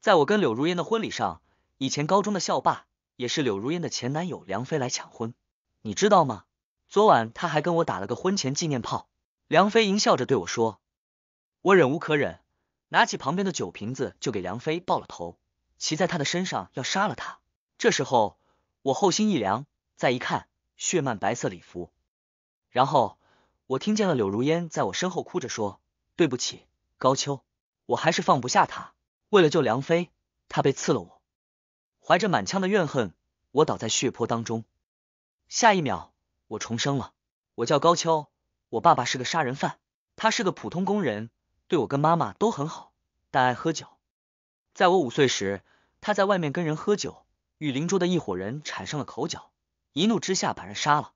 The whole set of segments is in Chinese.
在我跟柳如烟的婚礼上，以前高中的校霸，也是柳如烟的前男友梁飞来抢婚，你知道吗？昨晚他还跟我打了个婚前纪念炮。梁飞淫笑着对我说，我忍无可忍，拿起旁边的酒瓶子就给梁飞爆了头，骑在他的身上要杀了他。这时候我后心一凉，再一看，血漫白色礼服。然后我听见了柳如烟在我身后哭着说：“对不起，高秋，我还是放不下他。”为了救梁飞，他被刺了。我怀着满腔的怨恨，我倒在血泊当中。下一秒，我重生了。我叫高秋，我爸爸是个杀人犯。他是个普通工人，对我跟妈妈都很好，但爱喝酒。在我五岁时，他在外面跟人喝酒，与邻桌的一伙人产生了口角，一怒之下把人杀了，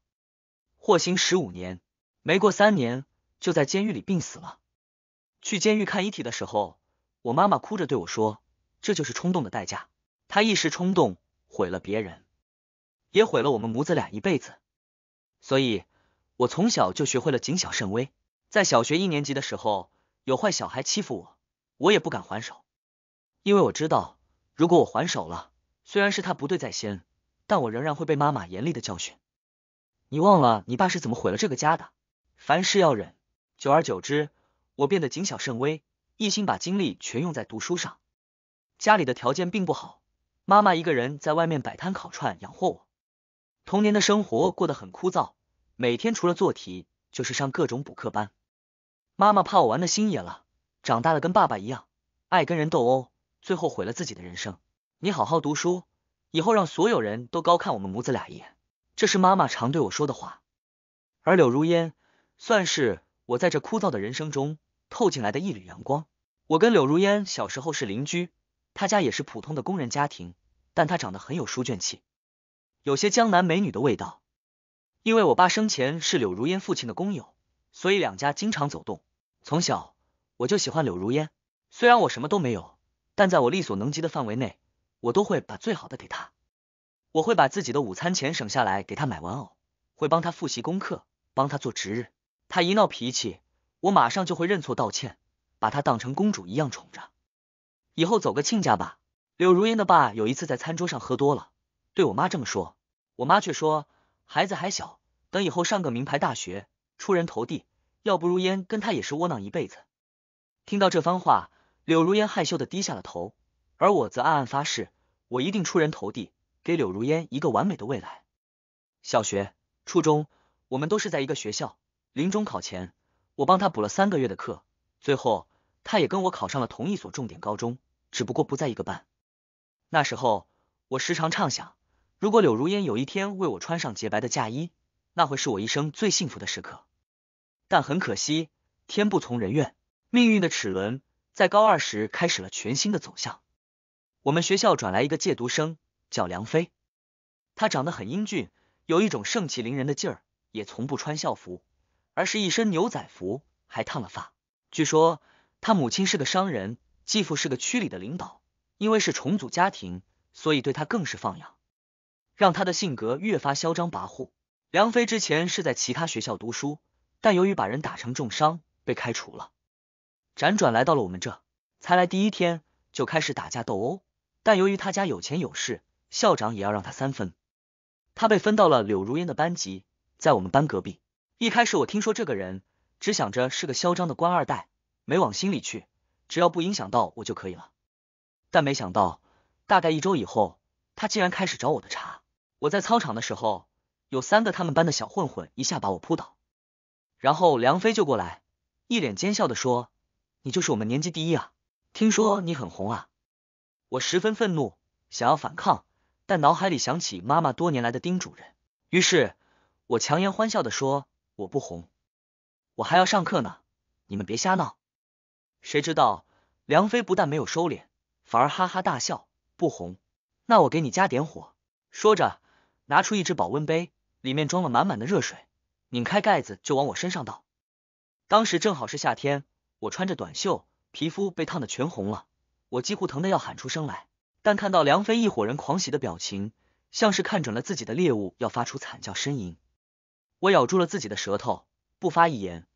获刑十五年。没过三年，就在监狱里病死了。去监狱看遗体的时候。我妈妈哭着对我说：“这就是冲动的代价，她一时冲动毁了别人，也毁了我们母子俩一辈子。”所以，我从小就学会了谨小慎微。在小学一年级的时候，有坏小孩欺负我，我也不敢还手，因为我知道如果我还手了，虽然是他不对在先，但我仍然会被妈妈严厉的教训。你忘了你爸是怎么毁了这个家的？凡事要忍，久而久之，我变得谨小慎微。一心把精力全用在读书上，家里的条件并不好，妈妈一个人在外面摆摊烤串养活我。童年的生活过得很枯燥，每天除了做题就是上各种补课班。妈妈怕我玩的心野了，长大了跟爸爸一样，爱跟人斗殴，最后毁了自己的人生。你好好读书，以后让所有人都高看我们母子俩一眼。这是妈妈常对我说的话。而柳如烟算是我在这枯燥的人生中透进来的一缕阳光。我跟柳如烟小时候是邻居，她家也是普通的工人家庭，但她长得很有书卷气，有些江南美女的味道。因为我爸生前是柳如烟父亲的工友，所以两家经常走动。从小我就喜欢柳如烟，虽然我什么都没有，但在我力所能及的范围内，我都会把最好的给她。我会把自己的午餐钱省下来给她买玩偶，会帮她复习功课，帮她做值日。她一闹脾气，我马上就会认错道歉。把她当成公主一样宠着，以后走个亲家吧。柳如烟的爸有一次在餐桌上喝多了，对我妈这么说，我妈却说孩子还小，等以后上个名牌大学，出人头地，要不如烟跟他也是窝囊一辈子。听到这番话，柳如烟害羞的低下了头，而我则暗暗发誓，我一定出人头地，给柳如烟一个完美的未来。小学、初中，我们都是在一个学校。临中考前，我帮他补了三个月的课，最后。他也跟我考上了同一所重点高中，只不过不在一个班。那时候，我时常畅想，如果柳如烟有一天为我穿上洁白的嫁衣，那会是我一生最幸福的时刻。但很可惜，天不从人愿，命运的齿轮在高二时开始了全新的走向。我们学校转来一个借读生，叫梁飞，他长得很英俊，有一种盛气凌人的劲儿，也从不穿校服，而是一身牛仔服，还烫了发。据说。他母亲是个商人，继父是个区里的领导。因为是重组家庭，所以对他更是放养，让他的性格越发嚣张跋扈。梁飞之前是在其他学校读书，但由于把人打成重伤，被开除了，辗转来到了我们这。才来第一天就开始打架斗殴，但由于他家有钱有势，校长也要让他三分。他被分到了柳如烟的班级，在我们班隔壁。一开始我听说这个人，只想着是个嚣张的官二代。没往心里去，只要不影响到我就可以了。但没想到，大概一周以后，他竟然开始找我的茬。我在操场的时候，有三个他们班的小混混一下把我扑倒，然后梁飞就过来，一脸奸笑的说：“你就是我们年级第一啊，听说你很红啊。”我十分愤怒，想要反抗，但脑海里想起妈妈多年来的叮嘱，人，于是我强颜欢笑的说：“我不红，我还要上课呢，你们别瞎闹。”谁知道梁飞不但没有收敛，反而哈哈大笑。不红，那我给你加点火。说着，拿出一只保温杯，里面装了满满的热水，拧开盖子就往我身上倒。当时正好是夏天，我穿着短袖，皮肤被烫的全红了。我几乎疼的要喊出声来，但看到梁飞一伙人狂喜的表情，像是看准了自己的猎物，要发出惨叫呻吟。我咬住了自己的舌头，不发一言，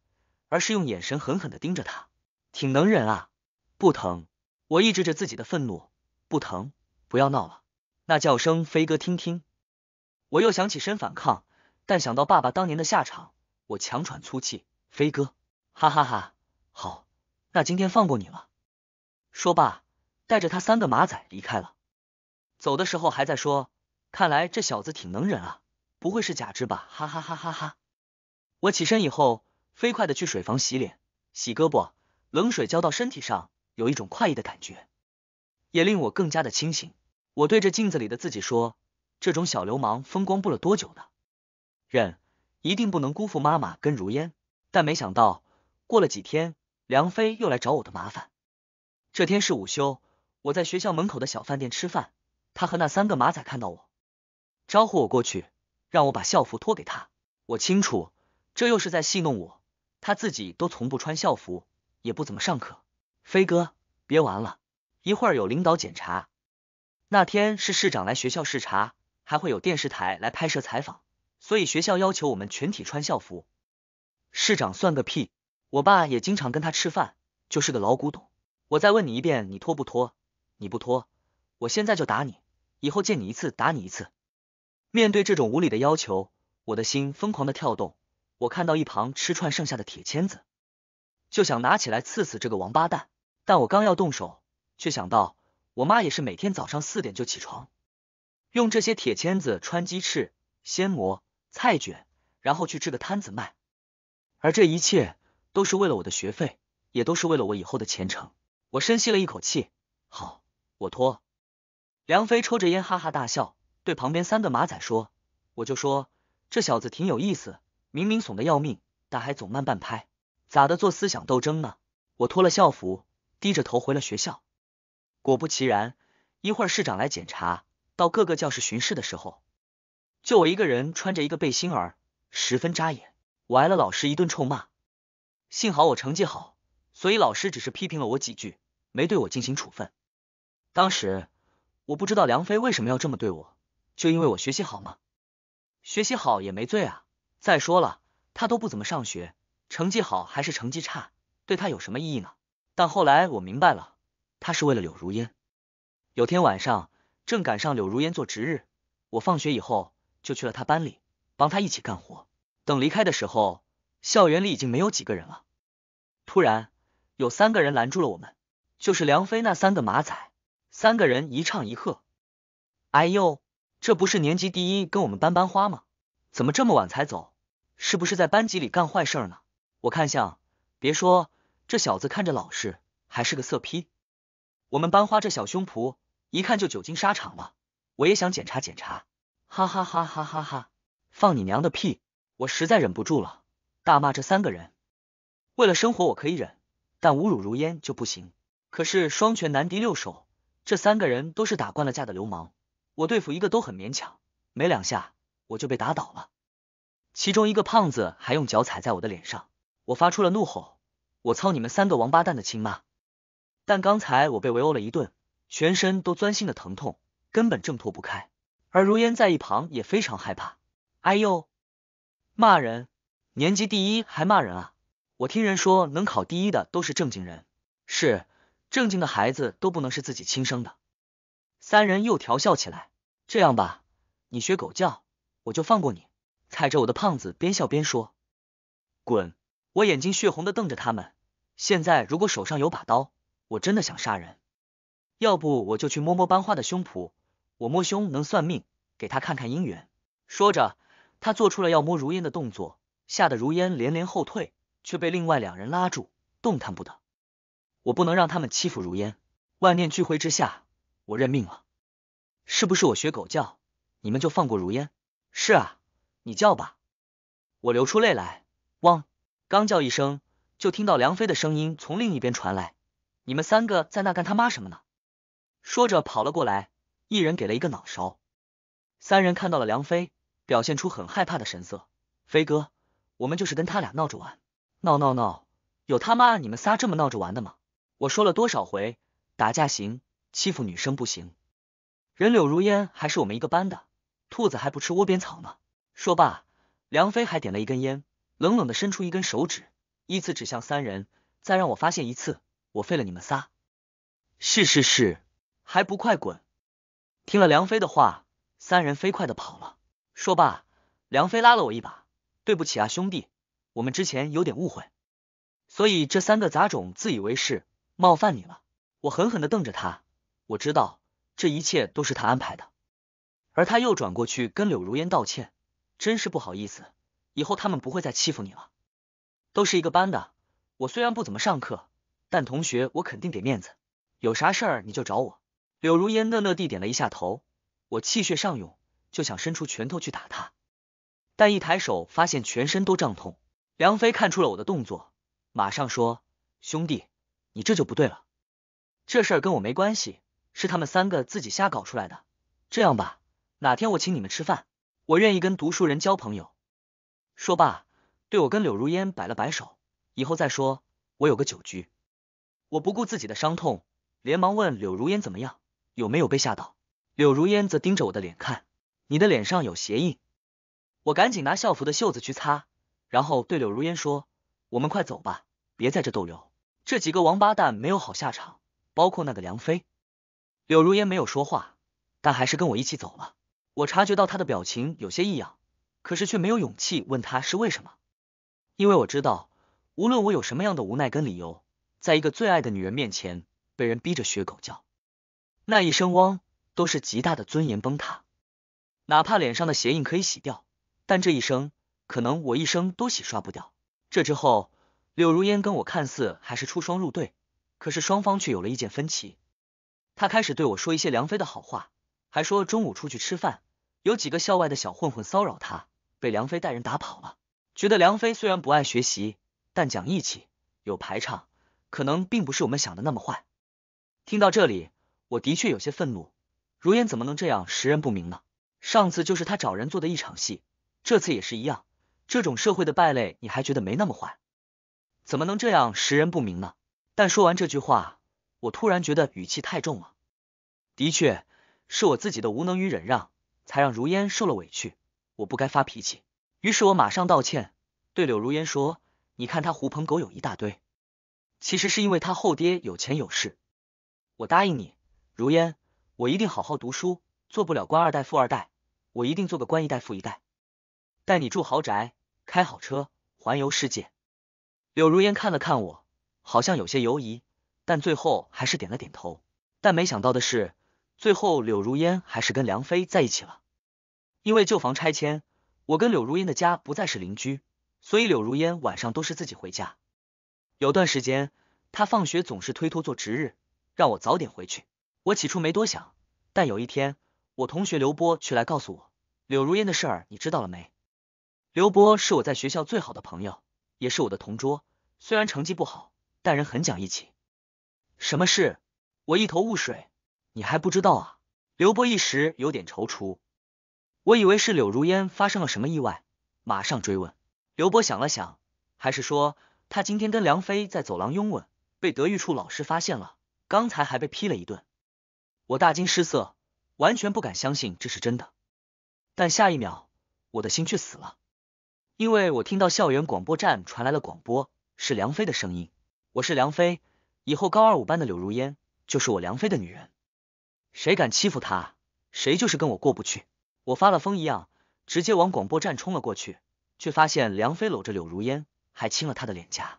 而是用眼神狠狠的盯着他。挺能忍啊，不疼，我抑制着自己的愤怒，不疼，不要闹了。那叫声飞哥，听听。我又想起身反抗，但想到爸爸当年的下场，我强喘粗气。飞哥，哈哈哈，好，那今天放过你了。说罢，带着他三个马仔离开了。走的时候还在说，看来这小子挺能忍啊，不会是假肢吧？哈哈哈哈哈。我起身以后，飞快的去水房洗脸、洗胳膊。冷水浇到身体上，有一种快意的感觉，也令我更加的清醒。我对着镜子里的自己说：“这种小流氓风光不了多久的，忍，一定不能辜负妈妈跟如烟。”但没想到，过了几天，梁飞又来找我的麻烦。这天是午休，我在学校门口的小饭店吃饭，他和那三个马仔看到我，招呼我过去，让我把校服脱给他。我清楚，这又是在戏弄我，他自己都从不穿校服。也不怎么上课，飞哥，别玩了，一会儿有领导检查。那天是市长来学校视察，还会有电视台来拍摄采访，所以学校要求我们全体穿校服。市长算个屁，我爸也经常跟他吃饭，就是个老古董。我再问你一遍，你脱不脱？你不脱，我现在就打你，以后见你一次打你一次。面对这种无理的要求，我的心疯狂的跳动。我看到一旁吃串剩下的铁签子。就想拿起来刺死这个王八蛋，但我刚要动手，却想到我妈也是每天早上四点就起床，用这些铁签子穿鸡翅、鲜蘑、菜卷，然后去支个摊子卖，而这一切都是为了我的学费，也都是为了我以后的前程。我深吸了一口气，好，我脱。梁飞抽着烟哈哈大笑，对旁边三个马仔说：“我就说这小子挺有意思，明明怂的要命，但还总慢半拍。”咋的做思想斗争呢？我脱了校服，低着头回了学校。果不其然，一会儿市长来检查，到各个教室巡视的时候，就我一个人穿着一个背心儿，十分扎眼。我挨了老师一顿臭骂。幸好我成绩好，所以老师只是批评了我几句，没对我进行处分。当时我不知道梁飞为什么要这么对我，就因为我学习好吗？学习好也没罪啊。再说了，他都不怎么上学。成绩好还是成绩差，对他有什么意义呢？但后来我明白了，他是为了柳如烟。有天晚上正赶上柳如烟做值日，我放学以后就去了他班里，帮他一起干活。等离开的时候，校园里已经没有几个人了。突然，有三个人拦住了我们，就是梁飞那三个马仔。三个人一唱一和：“哎呦，这不是年级第一，跟我们班班花吗？怎么这么晚才走？是不是在班级里干坏事呢？”我看像，别说这小子看着老实，还是个色批。我们班花这小胸脯，一看就久经沙场了。我也想检查检查，哈哈哈哈哈哈！放你娘的屁！我实在忍不住了，大骂这三个人。为了生活我可以忍，但侮辱如烟就不行。可是双拳难敌六手，这三个人都是打惯了架的流氓，我对付一个都很勉强，没两下我就被打倒了。其中一个胖子还用脚踩在我的脸上。我发出了怒吼，我操你们三个王八蛋的亲妈！但刚才我被围殴了一顿，全身都钻心的疼痛，根本挣脱不开。而如烟在一旁也非常害怕，哎呦！骂人，年级第一还骂人啊！我听人说能考第一的都是正经人，是正经的孩子都不能是自己亲生的。三人又调笑起来，这样吧，你学狗叫，我就放过你。踩着我的胖子边笑边说，滚！我眼睛血红的瞪着他们，现在如果手上有把刀，我真的想杀人。要不我就去摸摸班花的胸脯，我摸胸能算命，给他看看姻缘。说着，他做出了要摸如烟的动作，吓得如烟连连后退，却被另外两人拉住，动弹不得。我不能让他们欺负如烟，万念俱灰之下，我认命了。是不是我学狗叫，你们就放过如烟？是啊，你叫吧。我流出泪来，汪。刚叫一声，就听到梁飞的声音从另一边传来：“你们三个在那干他妈什么呢？”说着跑了过来，一人给了一个脑勺。三人看到了梁飞，表现出很害怕的神色。“飞哥，我们就是跟他俩闹着玩，闹闹闹，有他妈你们仨这么闹着玩的吗？”我说了多少回，打架行，欺负女生不行。人柳如烟还是我们一个班的，兔子还不吃窝边草呢。说罢，梁飞还点了一根烟。冷冷的伸出一根手指，依次指向三人，再让我发现一次，我废了你们仨！是是是，还不快滚！听了梁飞的话，三人飞快的跑了。说罢，梁飞拉了我一把，对不起啊兄弟，我们之前有点误会，所以这三个杂种自以为是，冒犯你了。我狠狠的瞪着他，我知道这一切都是他安排的，而他又转过去跟柳如烟道歉，真是不好意思。以后他们不会再欺负你了，都是一个班的。我虽然不怎么上课，但同学我肯定给面子。有啥事儿你就找我。柳如烟讷讷地点了一下头。我气血上涌，就想伸出拳头去打他，但一抬手发现全身都胀痛。梁飞看出了我的动作，马上说：“兄弟，你这就不对了。这事儿跟我没关系，是他们三个自己瞎搞出来的。这样吧，哪天我请你们吃饭，我愿意跟读书人交朋友。”说罢，对我跟柳如烟摆了摆手，以后再说。我有个酒局。我不顾自己的伤痛，连忙问柳如烟怎么样，有没有被吓到。柳如烟则盯着我的脸看，你的脸上有鞋印。我赶紧拿校服的袖子去擦，然后对柳如烟说：“我们快走吧，别在这逗留。这几个王八蛋没有好下场，包括那个梁飞。”柳如烟没有说话，但还是跟我一起走了。我察觉到她的表情有些异样。可是却没有勇气问他是为什么，因为我知道，无论我有什么样的无奈跟理由，在一个最爱的女人面前被人逼着学狗叫，那一声汪都是极大的尊严崩塌。哪怕脸上的鞋印可以洗掉，但这一声可能我一生都洗刷不掉。这之后，柳如烟跟我看似还是出双入对，可是双方却有了意见分歧。她开始对我说一些梁飞的好话，还说中午出去吃饭，有几个校外的小混混骚扰她，被梁飞带人打跑了，觉得梁飞虽然不爱学习，但讲义气，有排场，可能并不是我们想的那么坏。听到这里，我的确有些愤怒，如烟怎么能这样识人不明呢？上次就是他找人做的一场戏，这次也是一样，这种社会的败类你还觉得没那么坏？怎么能这样识人不明呢？但说完这句话，我突然觉得语气太重了，的确是我自己的无能与忍让，才让如烟受了委屈。我不该发脾气，于是我马上道歉，对柳如烟说：“你看他狐朋狗友一大堆，其实是因为他后爹有钱有势。”我答应你，如烟，我一定好好读书，做不了官二代富二代，我一定做个官一代富一代，带你住豪宅，开好车，环游世界。柳如烟看了看我，好像有些犹疑，但最后还是点了点头。但没想到的是，最后柳如烟还是跟梁飞在一起了。因为旧房拆迁，我跟柳如烟的家不再是邻居，所以柳如烟晚上都是自己回家。有段时间，她放学总是推脱做值日，让我早点回去。我起初没多想，但有一天，我同学刘波却来告诉我，柳如烟的事儿你知道了没？刘波是我在学校最好的朋友，也是我的同桌，虽然成绩不好，但人很讲义气。什么事？我一头雾水。你还不知道啊？刘波一时有点踌躇。我以为是柳如烟发生了什么意外，马上追问刘波。想了想，还是说他今天跟梁飞在走廊拥吻，被德育处老师发现了，刚才还被批了一顿。我大惊失色，完全不敢相信这是真的。但下一秒，我的心却死了，因为我听到校园广播站传来了广播，是梁飞的声音：“我是梁飞，以后高二五班的柳如烟就是我梁飞的女人，谁敢欺负她，谁就是跟我过不去。”我发了疯一样，直接往广播站冲了过去，却发现梁飞搂着柳如烟，还亲了她的脸颊。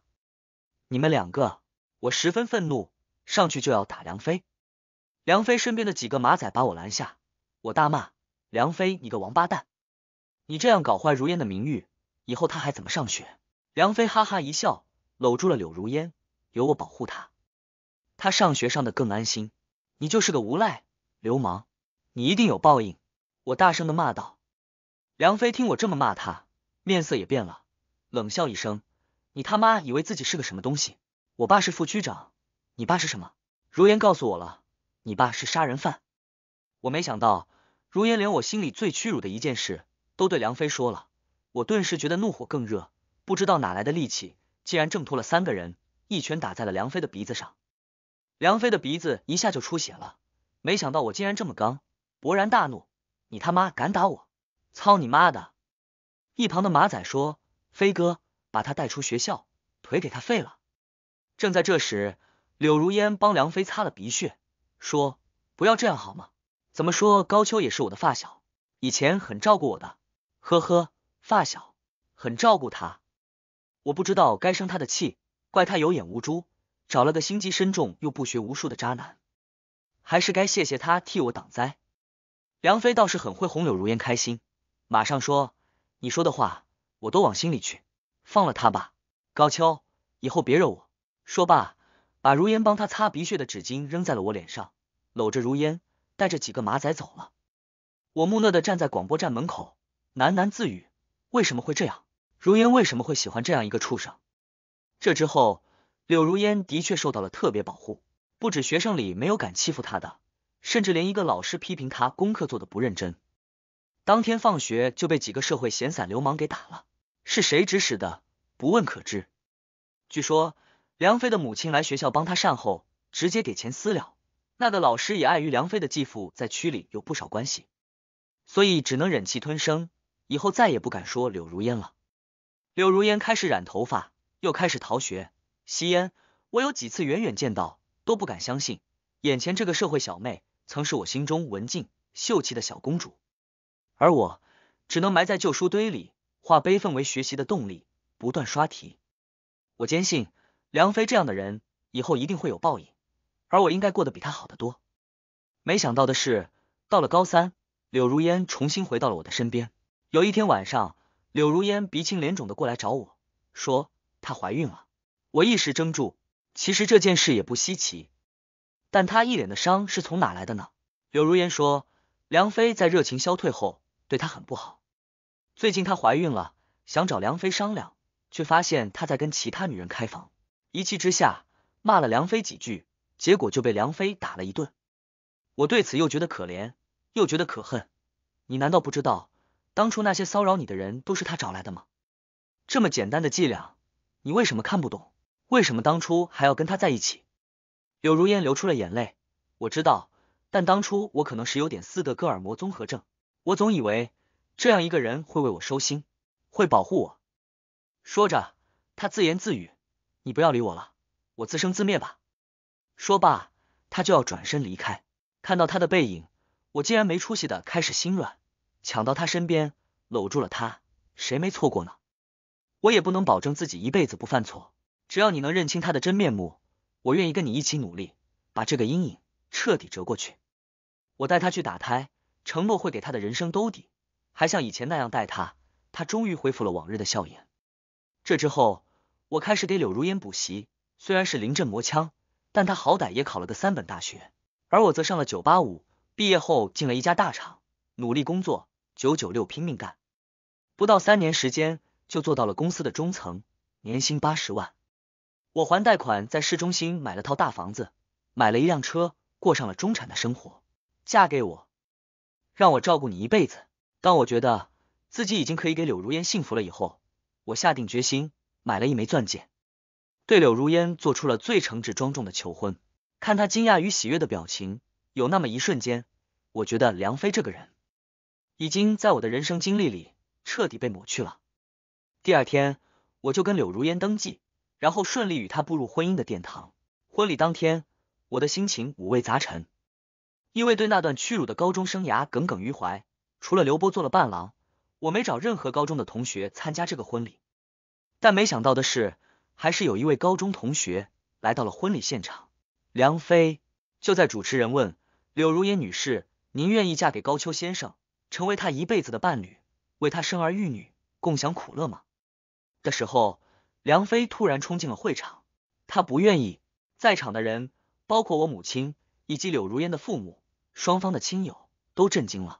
你们两个，我十分愤怒，上去就要打梁飞。梁飞身边的几个马仔把我拦下，我大骂梁飞，你个王八蛋，你这样搞坏如烟的名誉，以后她还怎么上学？梁飞哈哈一笑，搂住了柳如烟，有我保护她，她上学上的更安心。你就是个无赖、流氓，你一定有报应。我大声的骂道：“梁飞，听我这么骂他，面色也变了，冷笑一声，你他妈以为自己是个什么东西？我爸是副区长，你爸是什么？如烟告诉我了，你爸是杀人犯。我没想到，如烟连我心里最屈辱的一件事都对梁飞说了，我顿时觉得怒火更热，不知道哪来的力气，竟然挣脱了三个人，一拳打在了梁飞的鼻子上，梁飞的鼻子一下就出血了。没想到我竟然这么刚，勃然大怒。”你他妈敢打我！操你妈的！一旁的马仔说：“飞哥，把他带出学校，腿给他废了。”正在这时，柳如烟帮梁飞擦了鼻血，说：“不要这样好吗？怎么说高秋也是我的发小，以前很照顾我的。呵呵，发小，很照顾他。我不知道该生他的气，怪他有眼无珠，找了个心机深重又不学无术的渣男，还是该谢谢他替我挡灾。”梁飞倒是很会哄柳如烟开心，马上说：“你说的话，我都往心里去，放了他吧。”高秋，以后别惹我。说罢，把如烟帮他擦鼻血的纸巾扔在了我脸上，搂着如烟，带着几个马仔走了。我木讷的站在广播站门口，喃喃自语：“为什么会这样？如烟为什么会喜欢这样一个畜生？”这之后，柳如烟的确受到了特别保护，不止学生里没有敢欺负她的。甚至连一个老师批评他功课做的不认真，当天放学就被几个社会闲散流氓给打了。是谁指使的？不问可知。据说梁飞的母亲来学校帮他善后，直接给钱私了。那个老师也碍于梁飞的继父在区里有不少关系，所以只能忍气吞声，以后再也不敢说柳如烟了。柳如烟开始染头发，又开始逃学、吸烟。我有几次远远见到，都不敢相信眼前这个社会小妹。曾是我心中文静秀气的小公主，而我只能埋在旧书堆里，化悲愤为学习的动力，不断刷题。我坚信梁飞这样的人以后一定会有报应，而我应该过得比他好得多。没想到的是，到了高三，柳如烟重新回到了我的身边。有一天晚上，柳如烟鼻青脸肿的过来找我，说她怀孕了。我一时怔住。其实这件事也不稀奇。但他一脸的伤是从哪来的呢？柳如烟说，梁飞在热情消退后对他很不好。最近她怀孕了，想找梁飞商量，却发现他在跟其他女人开房，一气之下骂了梁飞几句，结果就被梁飞打了一顿。我对此又觉得可怜，又觉得可恨。你难道不知道当初那些骚扰你的人都是他找来的吗？这么简单的伎俩，你为什么看不懂？为什么当初还要跟他在一起？柳如烟流出了眼泪，我知道，但当初我可能是有点斯德哥尔摩综合症，我总以为这样一个人会为我收心，会保护我。说着，他自言自语：“你不要理我了，我自生自灭吧。”说罢，他就要转身离开。看到他的背影，我竟然没出息的开始心软，抢到他身边，搂住了他。谁没错过呢？我也不能保证自己一辈子不犯错，只要你能认清他的真面目。我愿意跟你一起努力，把这个阴影彻底折过去。我带他去打胎，承诺会给他的人生兜底，还像以前那样待他。他终于恢复了往日的笑颜。这之后，我开始给柳如烟补习，虽然是临阵磨枪，但他好歹也考了个三本大学，而我则上了九八五。毕业后进了一家大厂，努力工作，九九六拼命干，不到三年时间就做到了公司的中层，年薪八十万。我还贷款，在市中心买了套大房子，买了一辆车，过上了中产的生活。嫁给我，让我照顾你一辈子。当我觉得自己已经可以给柳如烟幸福了以后，我下定决心买了一枚钻戒，对柳如烟做出了最诚挚、庄重的求婚。看她惊讶与喜悦的表情，有那么一瞬间，我觉得梁飞这个人已经在我的人生经历里彻底被抹去了。第二天，我就跟柳如烟登记。然后顺利与他步入婚姻的殿堂。婚礼当天，我的心情五味杂陈，因为对那段屈辱的高中生涯耿耿于怀。除了刘波做了伴郎，我没找任何高中的同学参加这个婚礼。但没想到的是，还是有一位高中同学来到了婚礼现场。梁飞就在主持人问柳如烟女士：“您愿意嫁给高秋先生，成为他一辈子的伴侣，为他生儿育女，共享苦乐吗？”的时候。梁飞突然冲进了会场，他不愿意在场的人，包括我母亲以及柳如烟的父母，双方的亲友都震惊了。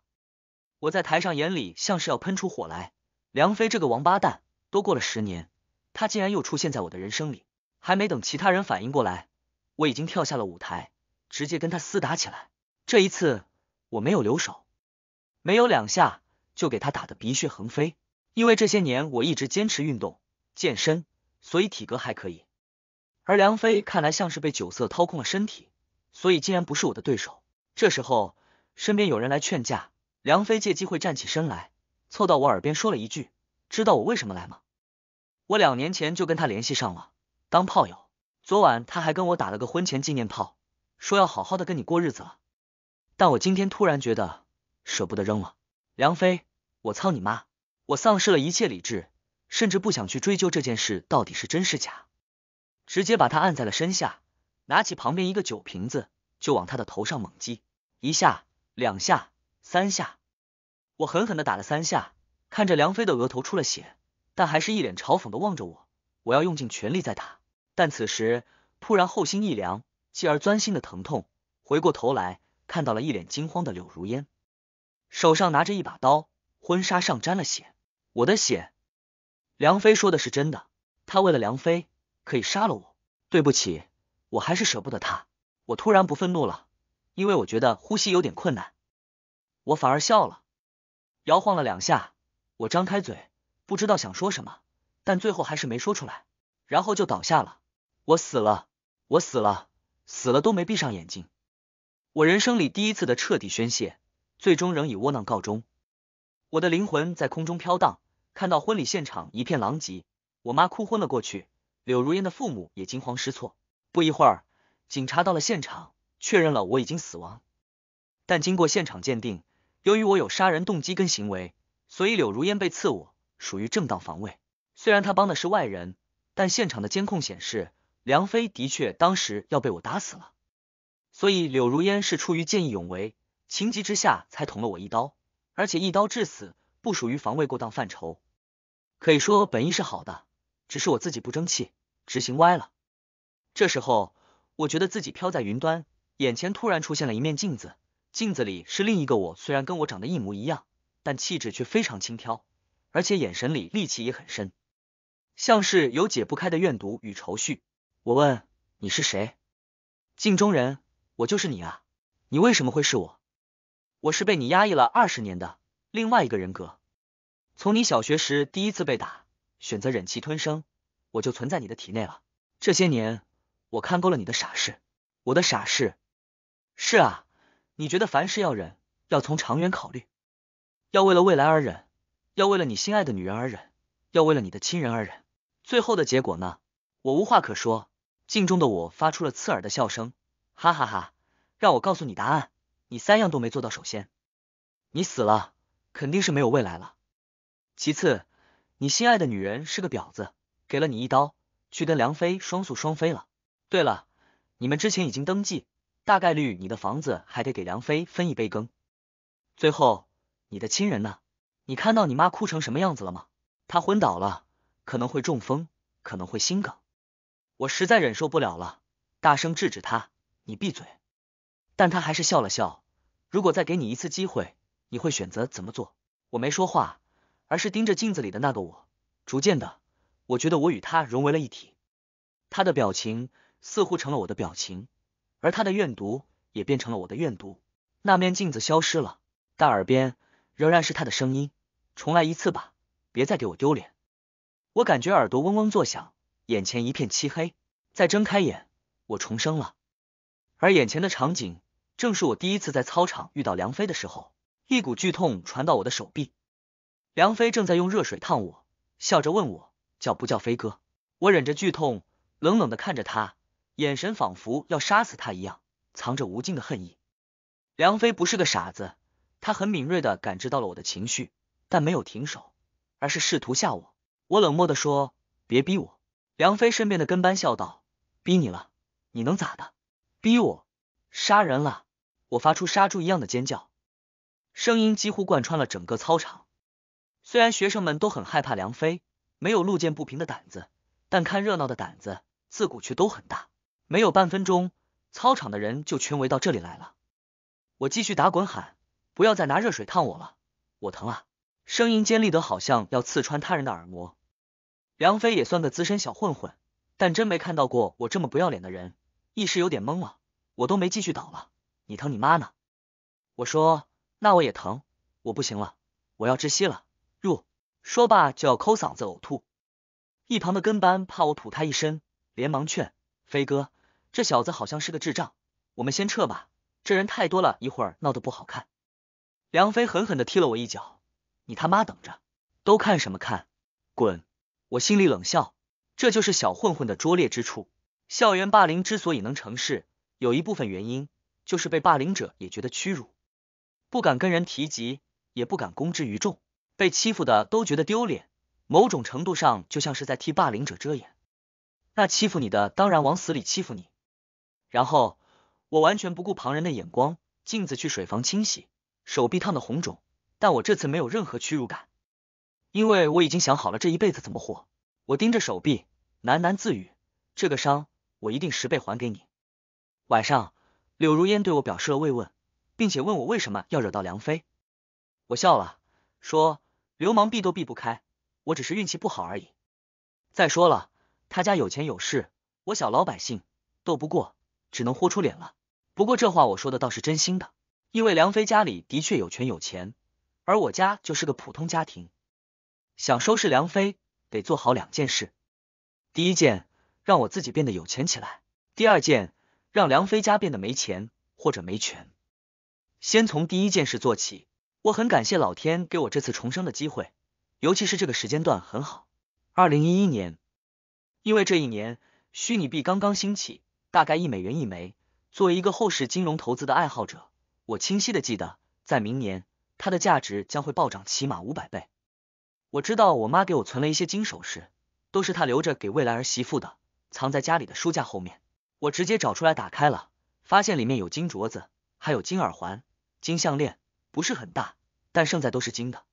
我在台上眼里像是要喷出火来，梁飞这个王八蛋，都过了十年，他竟然又出现在我的人生里。还没等其他人反应过来，我已经跳下了舞台，直接跟他厮打起来。这一次我没有留手，没有两下就给他打的鼻血横飞，因为这些年我一直坚持运动。健身，所以体格还可以。而梁飞看来像是被酒色掏空了身体，所以竟然不是我的对手。这时候，身边有人来劝架，梁飞借机会站起身来，凑到我耳边说了一句：“知道我为什么来吗？我两年前就跟他联系上了，当炮友。昨晚他还跟我打了个婚前纪念炮，说要好好的跟你过日子了。但我今天突然觉得舍不得扔了。”梁飞，我操你妈！我丧失了一切理智。甚至不想去追究这件事到底是真是假，直接把他按在了身下，拿起旁边一个酒瓶子就往他的头上猛击，一下、两下、三下，我狠狠的打了三下，看着梁飞的额头出了血，但还是一脸嘲讽的望着我。我要用尽全力再打，但此时突然后心一凉，继而钻心的疼痛，回过头来看到了一脸惊慌的柳如烟，手上拿着一把刀，婚纱上沾了血，我的血。梁飞说的是真的，他为了梁飞可以杀了我。对不起，我还是舍不得他。我突然不愤怒了，因为我觉得呼吸有点困难。我反而笑了，摇晃了两下，我张开嘴，不知道想说什么，但最后还是没说出来，然后就倒下了。我死了，我死了，死了都没闭上眼睛。我人生里第一次的彻底宣泄，最终仍以窝囊告终。我的灵魂在空中飘荡。看到婚礼现场一片狼藉，我妈哭昏了过去，柳如烟的父母也惊慌失措。不一会儿，警察到了现场，确认了我已经死亡。但经过现场鉴定，由于我有杀人动机跟行为，所以柳如烟被刺我属于正当防卫。虽然她帮的是外人，但现场的监控显示，梁飞的确当时要被我打死了，所以柳如烟是出于见义勇为，情急之下才捅了我一刀，而且一刀致死不属于防卫过当范畴。可以说本意是好的，只是我自己不争气，执行歪了。这时候，我觉得自己飘在云端，眼前突然出现了一面镜子，镜子里是另一个我，虽然跟我长得一模一样，但气质却非常轻佻，而且眼神里戾气也很深，像是有解不开的怨毒与愁绪。我问，你是谁？镜中人，我就是你啊，你为什么会是我？我是被你压抑了二十年的另外一个人格。从你小学时第一次被打，选择忍气吞声，我就存在你的体内了。这些年，我看够了你的傻事，我的傻事是啊，你觉得凡事要忍，要从长远考虑，要为了未来而忍，要为了你心爱的女人而忍，要为了你的亲人而忍。最后的结果呢？我无话可说。镜中的我发出了刺耳的笑声，哈哈哈！让我告诉你答案，你三样都没做到。首先，你死了，肯定是没有未来了。其次，你心爱的女人是个婊子，给了你一刀，去跟梁飞双宿双飞了。对了，你们之前已经登记，大概率你的房子还得给梁飞分一杯羹。最后，你的亲人呢？你看到你妈哭成什么样子了吗？她昏倒了，可能会中风，可能会心梗。我实在忍受不了了，大声制止她：“你闭嘴！”但他还是笑了笑。如果再给你一次机会，你会选择怎么做？我没说话。而是盯着镜子里的那个我，逐渐的，我觉得我与他融为了一体，他的表情似乎成了我的表情，而他的怨毒也变成了我的怨毒。那面镜子消失了，但耳边仍然是他的声音：“重来一次吧，别再给我丢脸。”我感觉耳朵嗡嗡作响，眼前一片漆黑。再睁开眼，我重生了，而眼前的场景正是我第一次在操场遇到梁飞的时候。一股剧痛传到我的手臂。梁飞正在用热水烫我，笑着问我叫不叫飞哥。我忍着剧痛，冷冷的看着他，眼神仿佛要杀死他一样，藏着无尽的恨意。梁飞不是个傻子，他很敏锐的感知到了我的情绪，但没有停手，而是试图吓我。我冷漠的说：“别逼我。”梁飞身边的跟班笑道：“逼你了，你能咋的？逼我杀人了！”我发出杀猪一样的尖叫，声音几乎贯穿了整个操场。虽然学生们都很害怕梁飞，没有路见不平的胆子，但看热闹的胆子自古却都很大。没有半分钟，操场的人就全围到这里来了。我继续打滚喊：“不要再拿热水烫我了，我疼啊！”声音尖利得好像要刺穿他人的耳膜。梁飞也算个资深小混混，但真没看到过我这么不要脸的人，一时有点懵了。我都没继续倒了，你疼你妈呢？我说：“那我也疼，我不行了，我要窒息了。”入说罢就要抠嗓子呕吐，一旁的跟班怕我吐他一身，连忙劝飞哥：“这小子好像是个智障，我们先撤吧，这人太多了一会儿闹得不好看。”梁飞狠狠的踢了我一脚：“你他妈等着，都看什么看，滚！”我心里冷笑，这就是小混混的拙劣之处。校园霸凌之所以能成事，有一部分原因就是被霸凌者也觉得屈辱，不敢跟人提及，也不敢公之于众。被欺负的都觉得丢脸，某种程度上就像是在替霸凌者遮掩。那欺负你的当然往死里欺负你。然后我完全不顾旁人的眼光，径自去水房清洗手臂，烫的红肿。但我这次没有任何屈辱感，因为我已经想好了这一辈子怎么活。我盯着手臂，喃喃自语：“这个伤，我一定十倍还给你。”晚上，柳如烟对我表示了慰问，并且问我为什么要惹到梁飞。我笑了，说。流氓避都避不开，我只是运气不好而已。再说了，他家有钱有势，我小老百姓斗不过，只能豁出脸了。不过这话我说的倒是真心的，因为梁飞家里的确有权有钱，而我家就是个普通家庭。想收拾梁飞，得做好两件事：第一件，让我自己变得有钱起来；第二件，让梁飞家变得没钱或者没权。先从第一件事做起。我很感谢老天给我这次重生的机会，尤其是这个时间段很好。二零一一年，因为这一年虚拟币刚刚兴起，大概一美元一枚。作为一个后世金融投资的爱好者，我清晰的记得，在明年它的价值将会暴涨，起码五百倍。我知道我妈给我存了一些金首饰，都是她留着给未来儿媳妇的，藏在家里的书架后面。我直接找出来打开了，发现里面有金镯子，还有金耳环、金项链。不是很大，但胜在都是金的，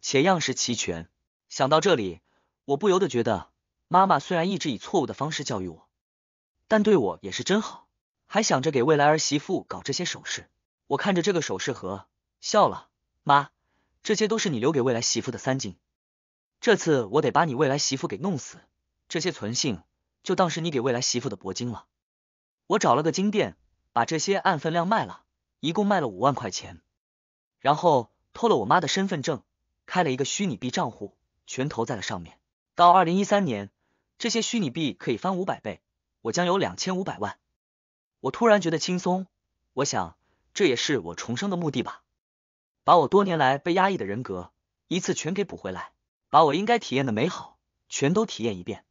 且样式齐全。想到这里，我不由得觉得，妈妈虽然一直以错误的方式教育我，但对我也是真好，还想着给未来儿媳妇搞这些首饰。我看着这个首饰盒笑了，妈，这些都是你留给未来媳妇的三金。这次我得把你未来媳妇给弄死，这些存性就当是你给未来媳妇的铂金了。我找了个金店，把这些按份量卖了，一共卖了五万块钱。然后偷了我妈的身份证，开了一个虚拟币账户，全投在了上面。到二零一三年，这些虚拟币可以翻五百倍，我将有两千五百万。我突然觉得轻松，我想这也是我重生的目的吧，把我多年来被压抑的人格一次全给补回来，把我应该体验的美好全都体验一遍。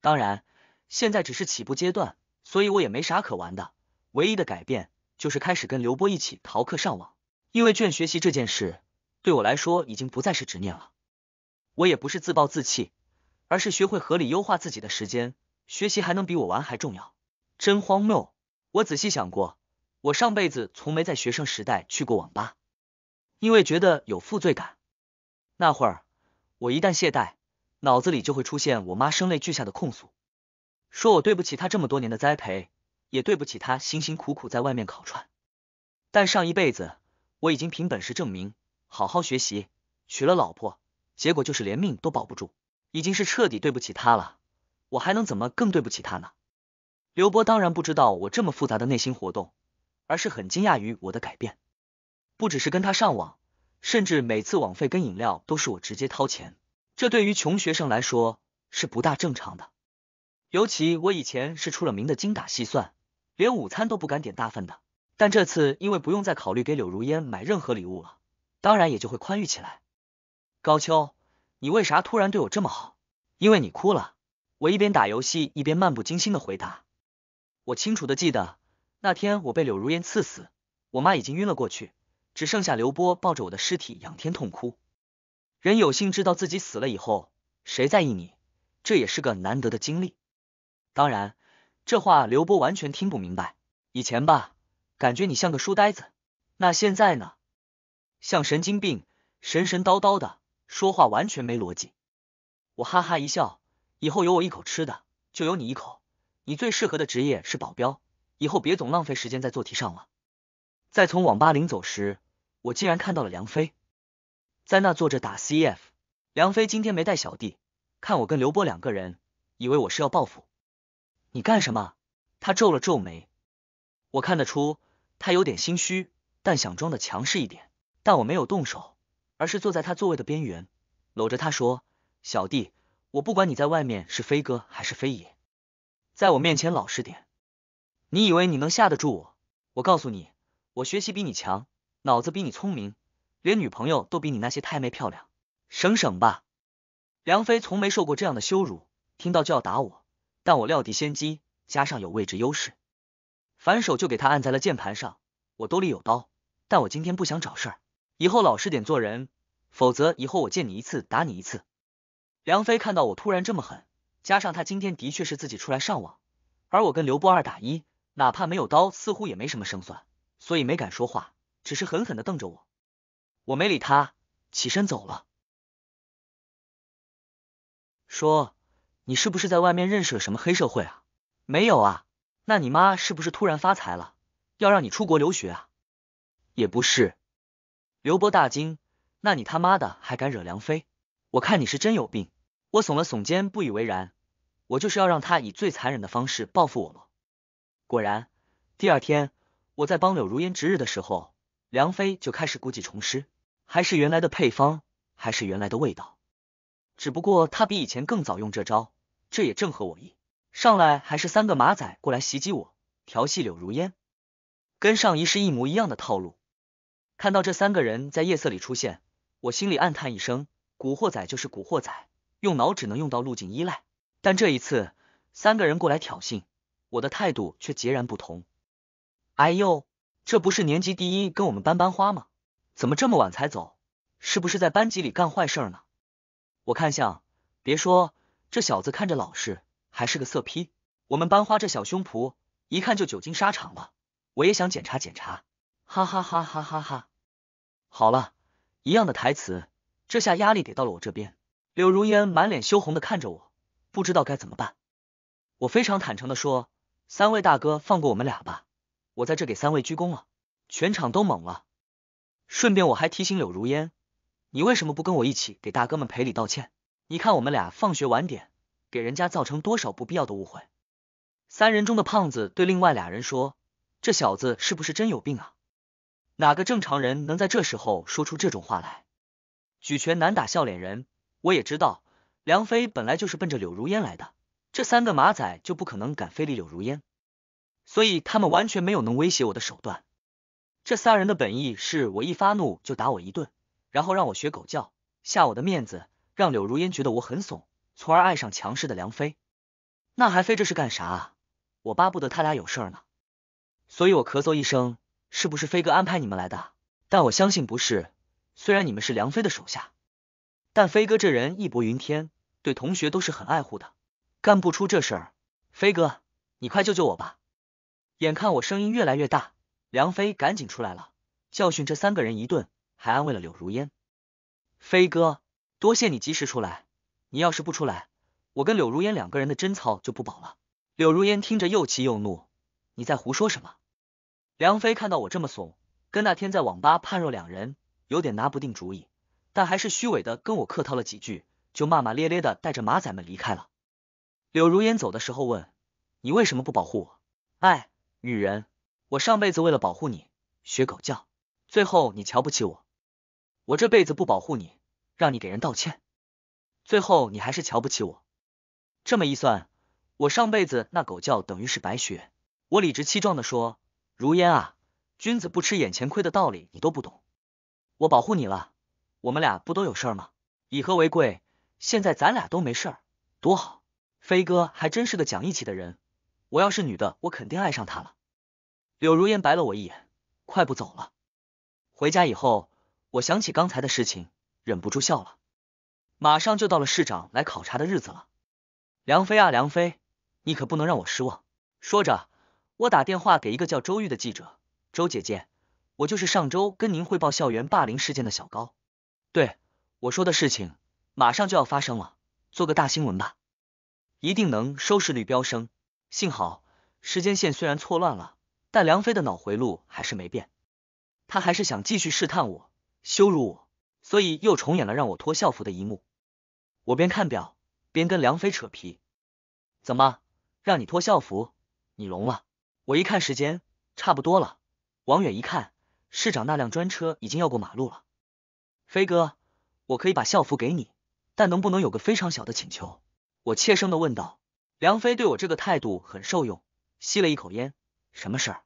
当然，现在只是起步阶段，所以我也没啥可玩的。唯一的改变就是开始跟刘波一起逃课上网。因为卷学习这件事对我来说已经不再是执念了，我也不是自暴自弃，而是学会合理优化自己的时间。学习还能比我玩还重要？真荒谬！我仔细想过，我上辈子从没在学生时代去过网吧，因为觉得有负罪感。那会儿我一旦懈怠，脑子里就会出现我妈声泪俱下的控诉，说我对不起她这么多年的栽培，也对不起她辛辛苦苦在外面烤串。但上一辈子。我已经凭本事证明，好好学习，娶了老婆，结果就是连命都保不住，已经是彻底对不起他了。我还能怎么更对不起他呢？刘波当然不知道我这么复杂的内心活动，而是很惊讶于我的改变。不只是跟他上网，甚至每次网费跟饮料都是我直接掏钱，这对于穷学生来说是不大正常的。尤其我以前是出了名的精打细算，连午餐都不敢点大份的。但这次因为不用再考虑给柳如烟买任何礼物了，当然也就会宽裕起来。高秋，你为啥突然对我这么好？因为你哭了。我一边打游戏一边漫不经心的回答。我清楚的记得那天我被柳如烟刺死，我妈已经晕了过去，只剩下刘波抱着我的尸体仰天痛哭。人有幸知道自己死了以后，谁在意你，这也是个难得的经历。当然，这话刘波完全听不明白。以前吧。感觉你像个书呆子，那现在呢？像神经病，神神叨叨的，说话完全没逻辑。我哈哈一笑，以后有我一口吃的，就有你一口。你最适合的职业是保镖，以后别总浪费时间在做题上了。在从网吧临走时，我竟然看到了梁飞在那坐着打 CF。梁飞今天没带小弟，看我跟刘波两个人，以为我是要报复。你干什么？他皱了皱眉，我看得出。他有点心虚，但想装的强势一点。但我没有动手，而是坐在他座位的边缘，搂着他说：“小弟，我不管你在外面是飞哥还是飞爷，在我面前老实点。你以为你能吓得住我？我告诉你，我学习比你强，脑子比你聪明，连女朋友都比你那些太妹漂亮。省省吧。”梁飞从没受过这样的羞辱，听到就要打我，但我料敌先机，加上有位置优势。反手就给他按在了键盘上。我兜里有刀，但我今天不想找事儿。以后老实点做人，否则以后我见你一次打你一次。梁飞看到我突然这么狠，加上他今天的确是自己出来上网，而我跟刘波二打一，哪怕没有刀，似乎也没什么胜算，所以没敢说话，只是狠狠的瞪着我。我没理他，起身走了。说，你是不是在外面认识了什么黑社会啊？没有啊。那你妈是不是突然发财了，要让你出国留学啊？也不是。刘波大惊，那你他妈的还敢惹梁飞？我看你是真有病。我耸了耸肩，不以为然。我就是要让他以最残忍的方式报复我吗？果然，第二天我在帮柳如烟值日的时候，梁飞就开始故技重施，还是原来的配方，还是原来的味道，只不过他比以前更早用这招，这也正合我意。上来还是三个马仔过来袭击我，调戏柳如烟，跟上一世一模一样的套路。看到这三个人在夜色里出现，我心里暗叹一声：古惑仔就是古惑仔，用脑只能用到路径依赖。但这一次，三个人过来挑衅，我的态度却截然不同。哎呦，这不是年级第一，跟我们班班花吗？怎么这么晚才走？是不是在班级里干坏事呢？我看像，别说这小子看着老实。还是个色批，我们班花这小胸脯一看就久经沙场了，我也想检查检查，哈哈哈哈哈哈。好了，一样的台词，这下压力给到了我这边。柳如烟满脸羞红的看着我，不知道该怎么办。我非常坦诚的说：“三位大哥，放过我们俩吧，我在这给三位鞠躬了。”全场都懵了。顺便我还提醒柳如烟，你为什么不跟我一起给大哥们赔礼道歉？你看我们俩放学晚点。给人家造成多少不必要的误会？三人中的胖子对另外俩人说：“这小子是不是真有病啊？哪个正常人能在这时候说出这种话来？举拳难打笑脸人。”我也知道，梁飞本来就是奔着柳如烟来的，这三个马仔就不可能敢非礼柳如烟，所以他们完全没有能威胁我的手段。这仨人的本意是我一发怒就打我一顿，然后让我学狗叫，吓我的面子，让柳如烟觉得我很怂。从而爱上强势的梁飞，那还飞这是干啥啊？我巴不得他俩有事儿呢。所以，我咳嗽一声，是不是飞哥安排你们来的？但我相信不是。虽然你们是梁飞的手下，但飞哥这人义薄云天，对同学都是很爱护的，干不出这事。飞哥，你快救救我吧！眼看我声音越来越大，梁飞赶紧出来了，教训这三个人一顿，还安慰了柳如烟。飞哥，多谢你及时出来。你要是不出来，我跟柳如烟两个人的贞操就不保了。柳如烟听着又气又怒，你在胡说什么？梁飞看到我这么怂，跟那天在网吧判若两人，有点拿不定主意，但还是虚伪的跟我客套了几句，就骂骂咧咧的带着马仔们离开了。柳如烟走的时候问，你为什么不保护我？哎，女人，我上辈子为了保护你学狗叫，最后你瞧不起我，我这辈子不保护你，让你给人道歉。最后你还是瞧不起我，这么一算，我上辈子那狗叫等于是白学。我理直气壮的说：“如烟啊，君子不吃眼前亏的道理你都不懂。我保护你了，我们俩不都有事儿吗？以和为贵，现在咱俩都没事儿，多好。飞哥还真是个讲义气的人，我要是女的，我肯定爱上他了。”柳如烟白了我一眼，快步走了。回家以后，我想起刚才的事情，忍不住笑了。马上就到了市长来考察的日子了，梁飞啊，梁飞，你可不能让我失望。说着，我打电话给一个叫周玉的记者，周姐姐，我就是上周跟您汇报校园霸凌事件的小高。对，我说的事情马上就要发生了，做个大新闻吧，一定能收视率飙升。幸好时间线虽然错乱了，但梁飞的脑回路还是没变，他还是想继续试探我，羞辱我，所以又重演了让我脱校服的一幕。我边看表边跟梁飞扯皮，怎么让你脱校服？你聋了？我一看时间差不多了，往远一看市长那辆专车已经要过马路了。飞哥，我可以把校服给你，但能不能有个非常小的请求？我怯声的问道。梁飞对我这个态度很受用，吸了一口烟，什么事儿？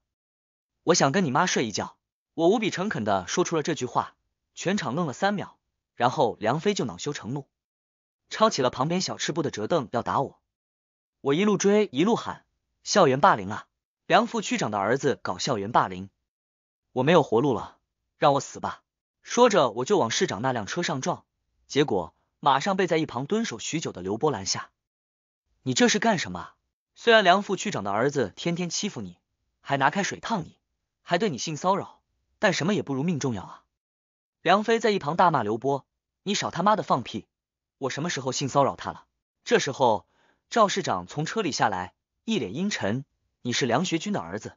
我想跟你妈睡一觉。我无比诚恳的说出了这句话，全场愣了三秒，然后梁飞就恼羞成怒。抄起了旁边小吃部的折凳要打我，我一路追一路喊：“校园霸凌啊！梁副区长的儿子搞校园霸凌！”我没有活路了，让我死吧！说着我就往市长那辆车上撞，结果马上被在一旁蹲守许久的刘波拦下。你这是干什么？虽然梁副区长的儿子天天欺负你，还拿开水烫你，还对你性骚扰，但什么也不如命重要啊！梁飞在一旁大骂刘波：“你少他妈的放屁！”我什么时候性骚扰他了？这时候，赵市长从车里下来，一脸阴沉。你是梁学军的儿子，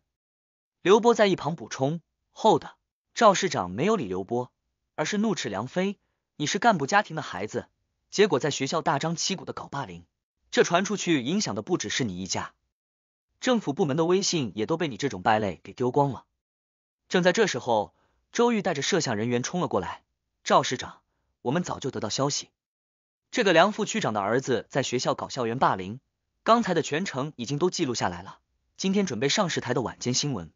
刘波在一旁补充。后，的赵市长没有理刘波，而是怒斥梁飞：“你是干部家庭的孩子，结果在学校大张旗鼓的搞霸凌，这传出去，影响的不只是你一家，政府部门的威信也都被你这种败类给丢光了。”正在这时候，周玉带着摄像人员冲了过来。赵市长，我们早就得到消息。这个梁副区长的儿子在学校搞校园霸凌，刚才的全程已经都记录下来了。今天准备上市台的晚间新闻，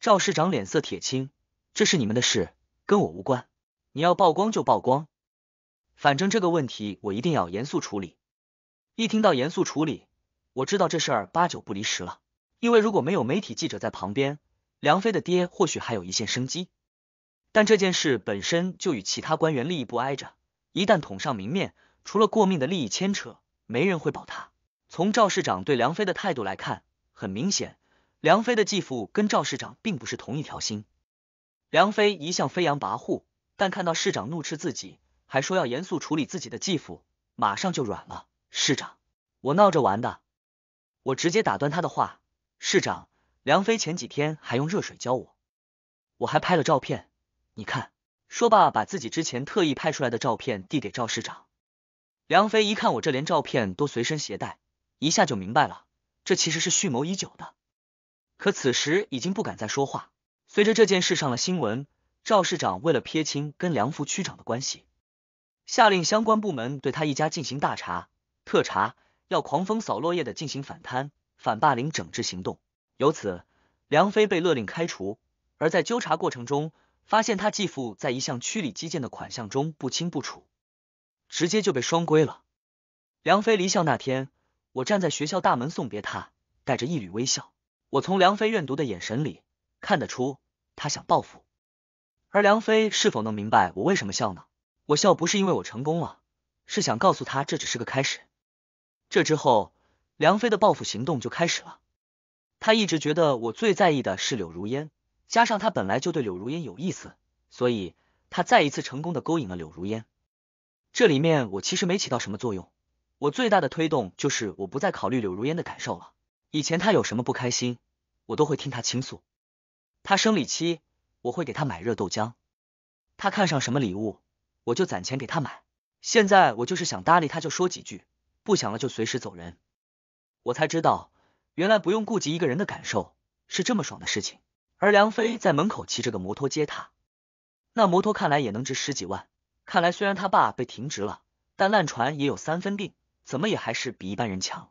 赵市长脸色铁青，这是你们的事，跟我无关。你要曝光就曝光，反正这个问题我一定要严肃处理。一听到严肃处理，我知道这事儿八九不离十了。因为如果没有媒体记者在旁边，梁飞的爹或许还有一线生机。但这件事本身就与其他官员利益不挨着，一旦捅上明面。除了过命的利益牵扯，没人会保他。从赵市长对梁飞的态度来看，很明显，梁飞的继父跟赵市长并不是同一条心。梁飞一向飞扬跋扈，但看到市长怒斥自己，还说要严肃处理自己的继父，马上就软了。市长，我闹着玩的，我直接打断他的话。市长，梁飞前几天还用热水浇我，我还拍了照片，你看。说罢，把自己之前特意拍出来的照片递给赵市长。梁飞一看我这连照片都随身携带，一下就明白了，这其实是蓄谋已久的。可此时已经不敢再说话。随着这件事上了新闻，赵市长为了撇清跟梁副区长的关系，下令相关部门对他一家进行大查、特查，要狂风扫落叶的进行反贪、反霸凌整治行动。由此，梁飞被勒令开除。而在纠查过程中，发现他继父在一项区里基建的款项中不清不楚。直接就被双规了。梁飞离校那天，我站在学校大门送别他，带着一缕微笑。我从梁飞怨毒的眼神里看得出，他想报复。而梁飞是否能明白我为什么笑呢？我笑不是因为我成功了，是想告诉他这只是个开始。这之后，梁飞的报复行动就开始了。他一直觉得我最在意的是柳如烟，加上他本来就对柳如烟有意思，所以他再一次成功的勾引了柳如烟。这里面我其实没起到什么作用，我最大的推动就是我不再考虑柳如烟的感受了。以前她有什么不开心，我都会听她倾诉，她生理期我会给她买热豆浆，她看上什么礼物我就攒钱给她买。现在我就是想搭理她就说几句，不想了就随时走人。我才知道，原来不用顾及一个人的感受是这么爽的事情。而梁飞在门口骑着个摩托接她，那摩托看来也能值十几万。看来虽然他爸被停职了，但烂船也有三分病，怎么也还是比一般人强。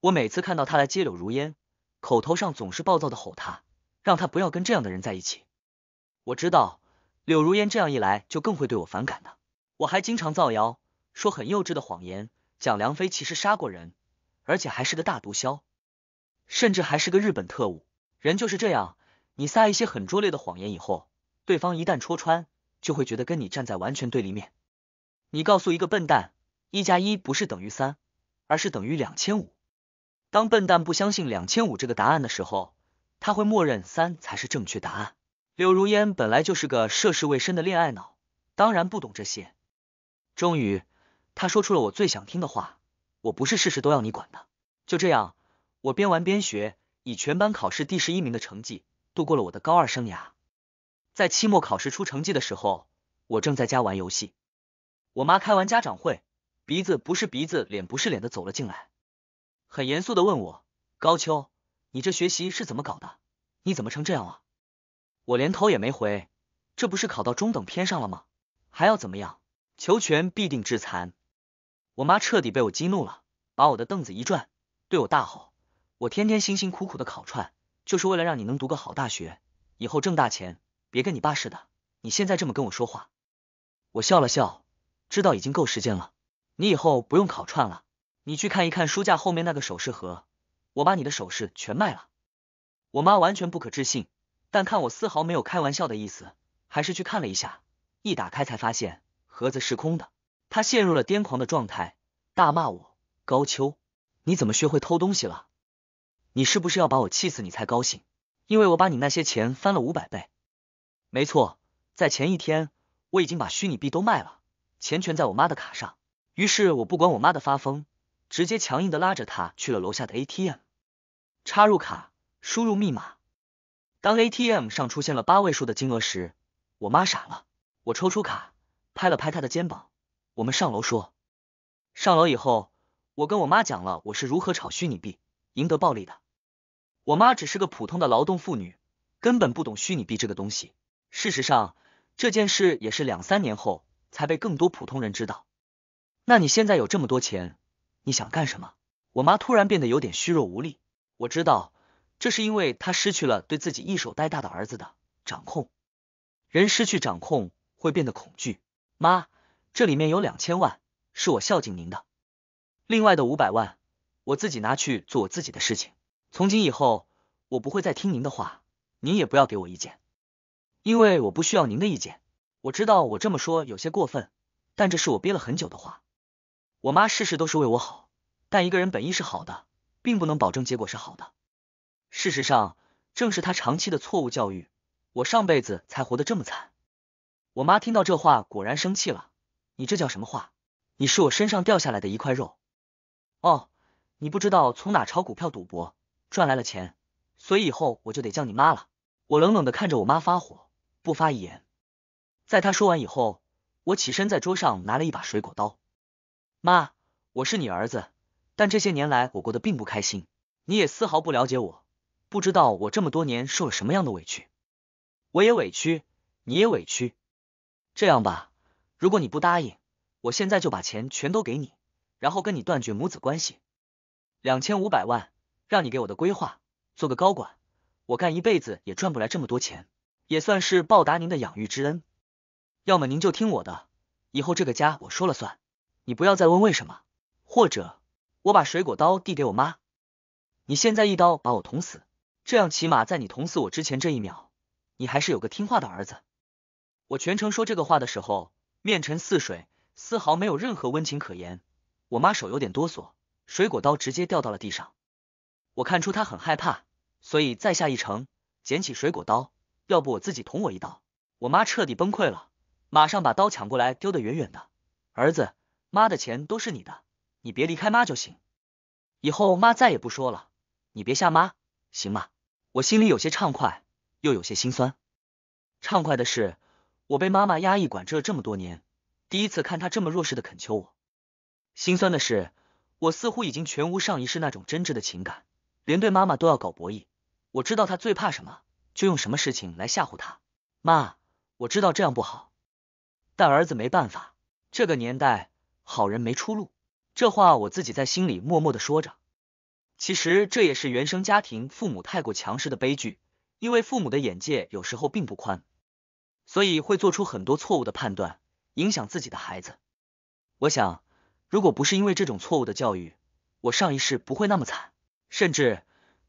我每次看到他来接柳如烟，口头上总是暴躁的吼他，让他不要跟这样的人在一起。我知道柳如烟这样一来就更会对我反感的。我还经常造谣，说很幼稚的谎言，蒋良飞其实杀过人，而且还是个大毒枭，甚至还是个日本特务。人就是这样，你撒一些很拙劣的谎言，以后对方一旦戳穿。就会觉得跟你站在完全对立面。你告诉一个笨蛋，一加一不是等于三，而是等于两千五。当笨蛋不相信两千五这个答案的时候，他会默认三才是正确答案。柳如烟本来就是个涉世未深的恋爱脑，当然不懂这些。终于，他说出了我最想听的话：“我不是事事都要你管的。”就这样，我边玩边学，以全班考试第十一名的成绩度过了我的高二生涯。在期末考试出成绩的时候，我正在家玩游戏。我妈开完家长会，鼻子不是鼻子，脸不是脸的走了进来，很严肃的问我：“高秋，你这学习是怎么搞的？你怎么成这样了？”我连头也没回，这不是考到中等偏上了吗？还要怎么样？求全必定致残。我妈彻底被我激怒了，把我的凳子一转，对我大吼：“我天天辛辛苦苦的烤串，就是为了让你能读个好大学，以后挣大钱。”别跟你爸似的，你现在这么跟我说话，我笑了笑，知道已经够时间了。你以后不用烤串了，你去看一看书架后面那个首饰盒，我把你的首饰全卖了。我妈完全不可置信，但看我丝毫没有开玩笑的意思，还是去看了一下。一打开才发现盒子是空的，她陷入了癫狂的状态，大骂我高秋，你怎么学会偷东西了？你是不是要把我气死你才高兴？因为我把你那些钱翻了五百倍。没错，在前一天我已经把虚拟币都卖了，钱全在我妈的卡上。于是我不管我妈的发疯，直接强硬的拉着她去了楼下的 ATM，插入卡，输入密码。当 ATM 上出现了八位数的金额时，我妈傻了。我抽出卡，拍了拍她的肩膀，我们上楼说。上楼以后，我跟我妈讲了我是如何炒虚拟币，赢得暴利的。我妈只是个普通的劳动妇女，根本不懂虚拟币这个东西。事实上，这件事也是两三年后才被更多普通人知道。那你现在有这么多钱，你想干什么？我妈突然变得有点虚弱无力，我知道这是因为她失去了对自己一手带大的儿子的掌控。人失去掌控会变得恐惧。妈，这里面有两千万是我孝敬您的，另外的五百万我自己拿去做我自己的事情。从今以后，我不会再听您的话，您也不要给我意见。因为我不需要您的意见，我知道我这么说有些过分，但这是我憋了很久的话。我妈事事都是为我好，但一个人本意是好的，并不能保证结果是好的。事实上，正是她长期的错误教育，我上辈子才活得这么惨。我妈听到这话果然生气了，你这叫什么话？你是我身上掉下来的一块肉？哦，你不知道从哪炒股票赌博赚来了钱，所以以后我就得叫你妈了。我冷冷的看着我妈发火。不发一言。在他说完以后，我起身在桌上拿了一把水果刀。妈，我是你儿子，但这些年来我过得并不开心，你也丝毫不了解我，不知道我这么多年受了什么样的委屈。我也委屈，你也委屈。这样吧，如果你不答应，我现在就把钱全都给你，然后跟你断绝母子关系。两千五百万，让你给我的规划做个高管，我干一辈子也赚不来这么多钱。也算是报答您的养育之恩。要么您就听我的，以后这个家我说了算，你不要再问为什么。或者我把水果刀递给我妈，你现在一刀把我捅死，这样起码在你捅死我之前这一秒，你还是有个听话的儿子。我全程说这个话的时候，面沉似水，丝毫没有任何温情可言。我妈手有点哆嗦，水果刀直接掉到了地上。我看出她很害怕，所以再下一城，捡起水果刀。要不我自己捅我一刀，我妈彻底崩溃了，马上把刀抢过来丢得远远的。儿子，妈的钱都是你的，你别离开妈就行，以后妈再也不说了，你别吓妈，行吗？我心里有些畅快，又有些心酸。畅快的是，我被妈妈压抑管制了这么多年，第一次看她这么弱势的恳求我；心酸的是，我似乎已经全无上一世那种真挚的情感，连对妈妈都要搞博弈。我知道她最怕什么。就用什么事情来吓唬他？妈，我知道这样不好，但儿子没办法，这个年代好人没出路。这话我自己在心里默默的说着。其实这也是原生家庭父母太过强势的悲剧，因为父母的眼界有时候并不宽，所以会做出很多错误的判断，影响自己的孩子。我想，如果不是因为这种错误的教育，我上一世不会那么惨，甚至……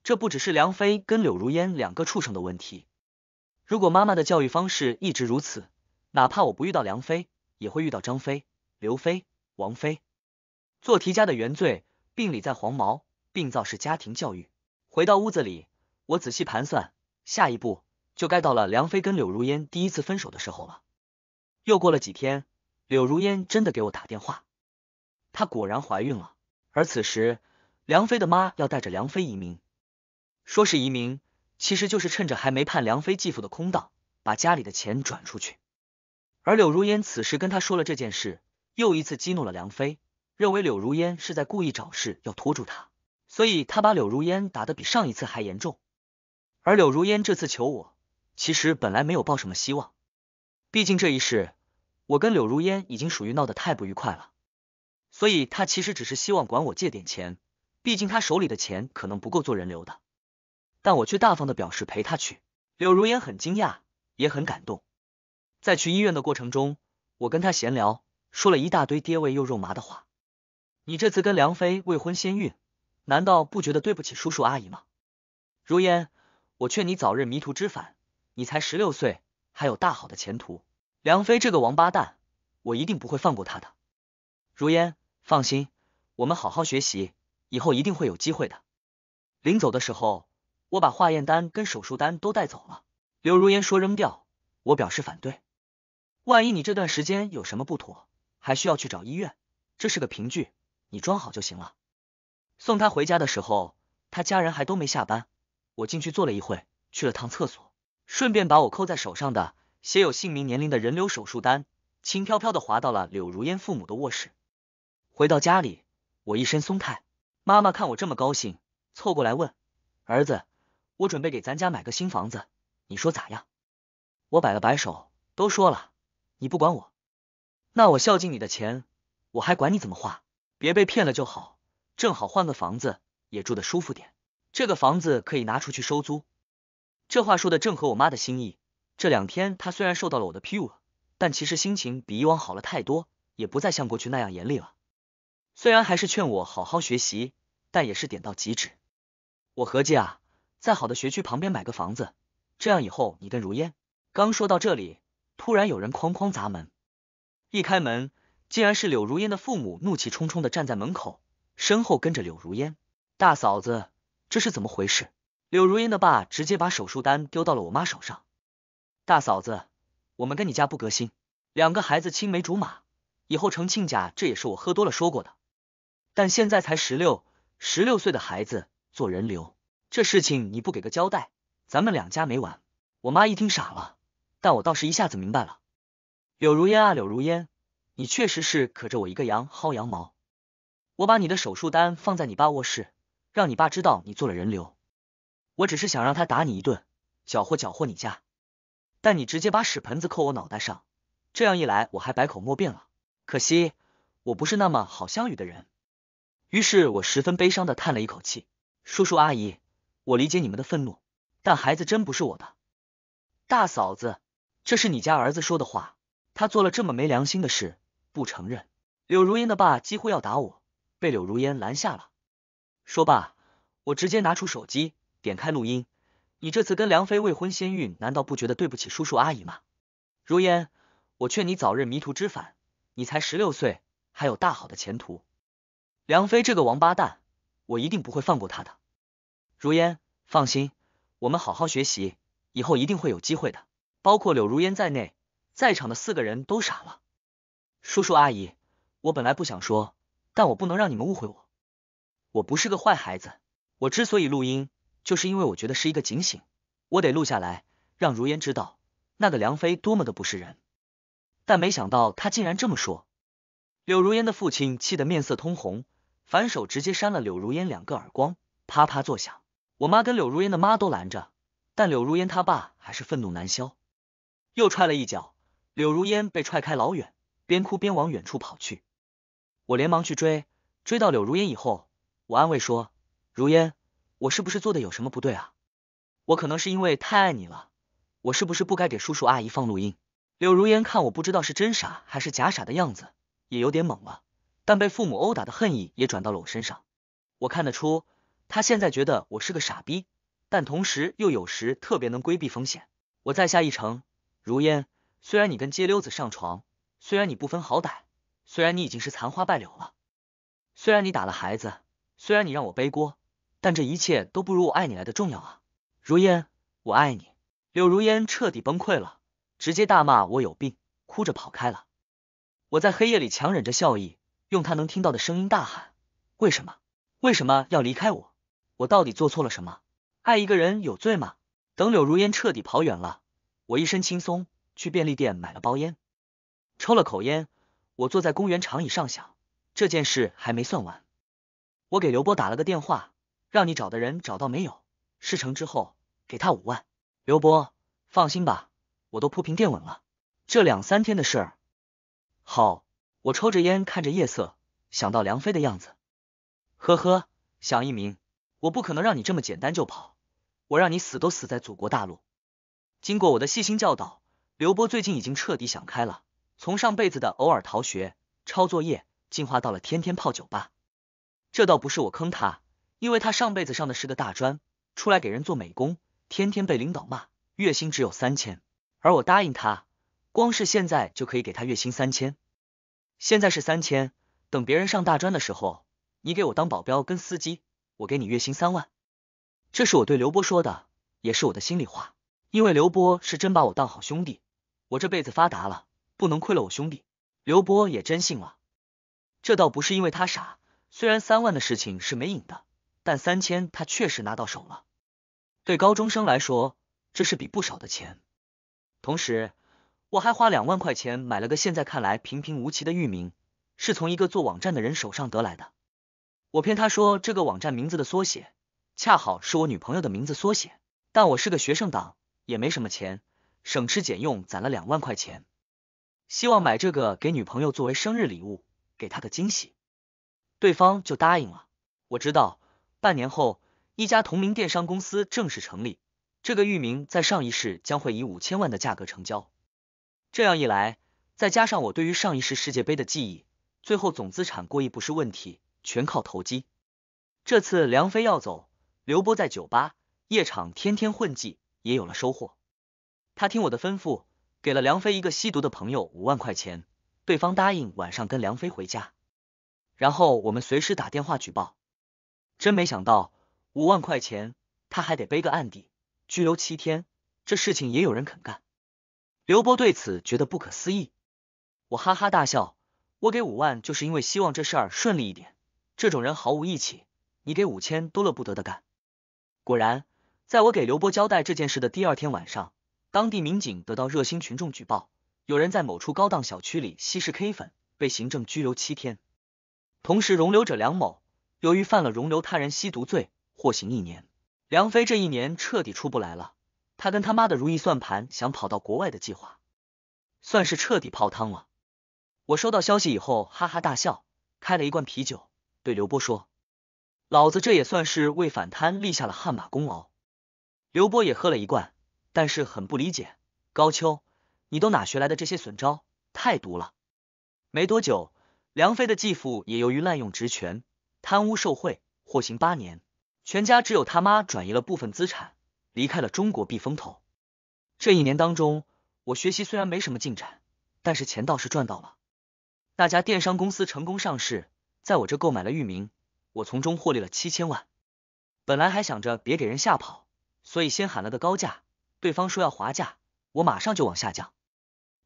这不只是梁飞跟柳如烟两个畜生的问题。如果妈妈的教育方式一直如此，哪怕我不遇到梁飞，也会遇到张飞、刘飞、王飞。做题家的原罪，病理在黄毛，病灶是家庭教育。回到屋子里，我仔细盘算，下一步就该到了梁飞跟柳如烟第一次分手的时候了。又过了几天，柳如烟真的给我打电话，她果然怀孕了。而此时，梁飞的妈要带着梁飞移民。说是移民，其实就是趁着还没判梁飞继父的空档，把家里的钱转出去。而柳如烟此时跟他说了这件事，又一次激怒了梁飞，认为柳如烟是在故意找事要拖住他，所以他把柳如烟打得比上一次还严重。而柳如烟这次求我，其实本来没有抱什么希望，毕竟这一世我跟柳如烟已经属于闹得太不愉快了，所以他其实只是希望管我借点钱，毕竟他手里的钱可能不够做人流的。但我却大方的表示陪他去。柳如烟很惊讶，也很感动。在去医院的过程中，我跟他闲聊，说了一大堆爹味又肉麻的话。你这次跟梁飞未婚先孕，难道不觉得对不起叔叔阿姨吗？如烟，我劝你早日迷途知返。你才十六岁，还有大好的前途。梁飞这个王八蛋，我一定不会放过他的。如烟，放心，我们好好学习，以后一定会有机会的。临走的时候。我把化验单跟手术单都带走了。柳如烟说扔掉，我表示反对。万一你这段时间有什么不妥，还需要去找医院，这是个凭据，你装好就行了。送他回家的时候，他家人还都没下班，我进去坐了一会，去了趟厕所，顺便把我扣在手上的写有姓名、年龄的人流手术单轻飘飘的划到了柳如烟父母的卧室。回到家里，我一身松态，妈妈看我这么高兴，凑过来问儿子。我准备给咱家买个新房子，你说咋样？我摆了摆手，都说了，你不管我，那我孝敬你的钱，我还管你怎么花，别被骗了就好。正好换个房子，也住得舒服点。这个房子可以拿出去收租。这话说的正合我妈的心意。这两天她虽然受到了我的批辱，但其实心情比以往好了太多，也不再像过去那样严厉了。虽然还是劝我好好学习，但也是点到即止。我合计啊。在好的学区旁边买个房子，这样以后你跟如烟。刚说到这里，突然有人哐哐砸门，一开门，竟然是柳如烟的父母，怒气冲冲的站在门口，身后跟着柳如烟。大嫂子，这是怎么回事？柳如烟的爸直接把手术单丢到了我妈手上。大嫂子，我们跟你家不隔心，两个孩子青梅竹马，以后成亲家，这也是我喝多了说过的。但现在才十六，十六岁的孩子做人流。这事情你不给个交代，咱们两家没完。我妈一听傻了，但我倒是一下子明白了。柳如烟啊，柳如烟，你确实是可着我一个羊薅羊毛。我把你的手术单放在你爸卧室，让你爸知道你做了人流。我只是想让他打你一顿，搅和搅和你家。但你直接把屎盆子扣我脑袋上，这样一来我还百口莫辩了。可惜我不是那么好相与的人，于是我十分悲伤的叹了一口气。叔叔阿姨。我理解你们的愤怒，但孩子真不是我的。大嫂子，这是你家儿子说的话，他做了这么没良心的事，不承认。柳如烟的爸几乎要打我，被柳如烟拦下了。说罢，我直接拿出手机，点开录音。你这次跟梁飞未婚先孕，难道不觉得对不起叔叔阿姨吗？如烟，我劝你早日迷途知返，你才十六岁，还有大好的前途。梁飞这个王八蛋，我一定不会放过他的。如烟，放心，我们好好学习，以后一定会有机会的。包括柳如烟在内，在场的四个人都傻了。叔叔阿姨，我本来不想说，但我不能让你们误会我。我不是个坏孩子，我之所以录音，就是因为我觉得是一个警醒，我得录下来，让如烟知道那个梁飞多么的不是人。但没想到他竟然这么说。柳如烟的父亲气得面色通红，反手直接扇了柳如烟两个耳光，啪啪作响。我妈跟柳如烟的妈都拦着，但柳如烟她爸还是愤怒难消，又踹了一脚，柳如烟被踹开老远，边哭边往远处跑去。我连忙去追，追到柳如烟以后，我安慰说：“如烟，我是不是做的有什么不对啊？我可能是因为太爱你了，我是不是不该给叔叔阿姨放录音？”柳如烟看我不知道是真傻还是假傻的样子，也有点懵了，但被父母殴打的恨意也转到了我身上。我看得出。他现在觉得我是个傻逼，但同时又有时特别能规避风险。我在下一程。如烟，虽然你跟街溜子上床，虽然你不分好歹，虽然你已经是残花败柳了，虽然你打了孩子，虽然你让我背锅，但这一切都不如我爱你来的重要啊！如烟，我爱你。柳如烟彻底崩溃了，直接大骂我有病，哭着跑开了。我在黑夜里强忍着笑意，用他能听到的声音大喊：为什么？为什么要离开我？我到底做错了什么？爱一个人有罪吗？等柳如烟彻底跑远了，我一身轻松，去便利店买了包烟，抽了口烟，我坐在公园长椅上想，这件事还没算完。我给刘波打了个电话，让你找的人找到没有？事成之后给他五万。刘波，放心吧，我都铺平垫稳了。这两三天的事儿好。我抽着烟，看着夜色，想到梁飞的样子，呵呵，想一鸣。我不可能让你这么简单就跑，我让你死都死在祖国大陆。经过我的细心教导，刘波最近已经彻底想开了，从上辈子的偶尔逃学、抄作业，进化到了天天泡酒吧。这倒不是我坑他，因为他上辈子上的是个大专，出来给人做美工，天天被领导骂，月薪只有三千。而我答应他，光是现在就可以给他月薪三千。现在是三千，等别人上大专的时候，你给我当保镖跟司机。我给你月薪三万，这是我对刘波说的，也是我的心里话。因为刘波是真把我当好兄弟，我这辈子发达了，不能亏了我兄弟。刘波也真信了，这倒不是因为他傻。虽然三万的事情是没影的，但三千他确实拿到手了。对高中生来说，这是笔不少的钱。同时，我还花两万块钱买了个现在看来平平无奇的域名，是从一个做网站的人手上得来的。我骗他说这个网站名字的缩写恰好是我女朋友的名字缩写，但我是个学生党，也没什么钱，省吃俭用攒了两万块钱，希望买这个给女朋友作为生日礼物，给她个惊喜。对方就答应了。我知道，半年后一家同名电商公司正式成立，这个域名在上一世将会以五千万的价格成交。这样一来，再加上我对于上一世世界杯的记忆，最后总资产过亿不是问题。全靠投机。这次梁飞要走，刘波在酒吧夜场天天混迹，也有了收获。他听我的吩咐，给了梁飞一个吸毒的朋友五万块钱，对方答应晚上跟梁飞回家，然后我们随时打电话举报。真没想到，五万块钱他还得背个案底，拘留七天。这事情也有人肯干。刘波对此觉得不可思议，我哈哈大笑。我给五万，就是因为希望这事儿顺利一点。这种人毫无义气，你给五千都乐不得的干。果然，在我给刘波交代这件事的第二天晚上，当地民警得到热心群众举报，有人在某处高档小区里吸食 K 粉，被行政拘留七天。同时，容留者梁某由于犯了容留他人吸毒罪，获刑一年。梁飞这一年彻底出不来了，他跟他妈的如意算盘想跑到国外的计划，算是彻底泡汤了。我收到消息以后，哈哈大笑，开了一罐啤酒。对刘波说：“老子这也算是为反贪立下了汗马功劳。”刘波也喝了一罐，但是很不理解：“高秋，你都哪学来的这些损招？太毒了！”没多久，梁飞的继父也由于滥用职权、贪污受贿，获刑八年，全家只有他妈转移了部分资产，离开了中国避风头。这一年当中，我学习虽然没什么进展，但是钱倒是赚到了，那家电商公司成功上市。在我这购买了域名，我从中获利了七千万。本来还想着别给人吓跑，所以先喊了个高价，对方说要划价，我马上就往下降。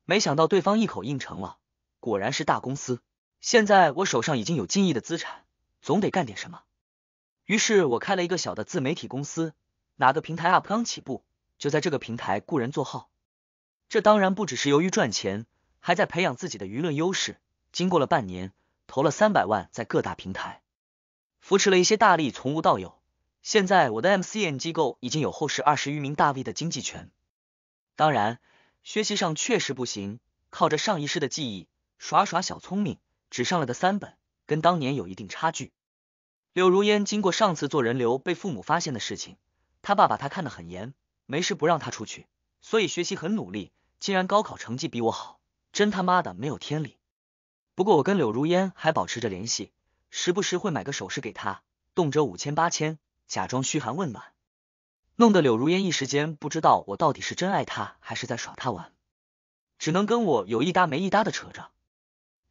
没想到对方一口应承了，果然是大公司。现在我手上已经有近亿的资产，总得干点什么。于是我开了一个小的自媒体公司，哪个平台 up 刚起步，就在这个平台雇人做号。这当然不只是由于赚钱，还在培养自己的舆论优势。经过了半年。投了三百万在各大平台，扶持了一些大力从无到有。现在我的 MCN 机构已经有后世二十余名大 V 的经济权。当然，学习上确实不行，靠着上一世的记忆耍耍小聪明，只上了个三本，跟当年有一定差距。柳如烟经过上次做人流被父母发现的事情，他爸把他看得很严，没事不让他出去，所以学习很努力，竟然高考成绩比我好，真他妈的没有天理！不过我跟柳如烟还保持着联系，时不时会买个首饰给她，动辄五千八千，假装嘘寒问暖，弄得柳如烟一时间不知道我到底是真爱她还是在耍她玩，只能跟我有一搭没一搭的扯着。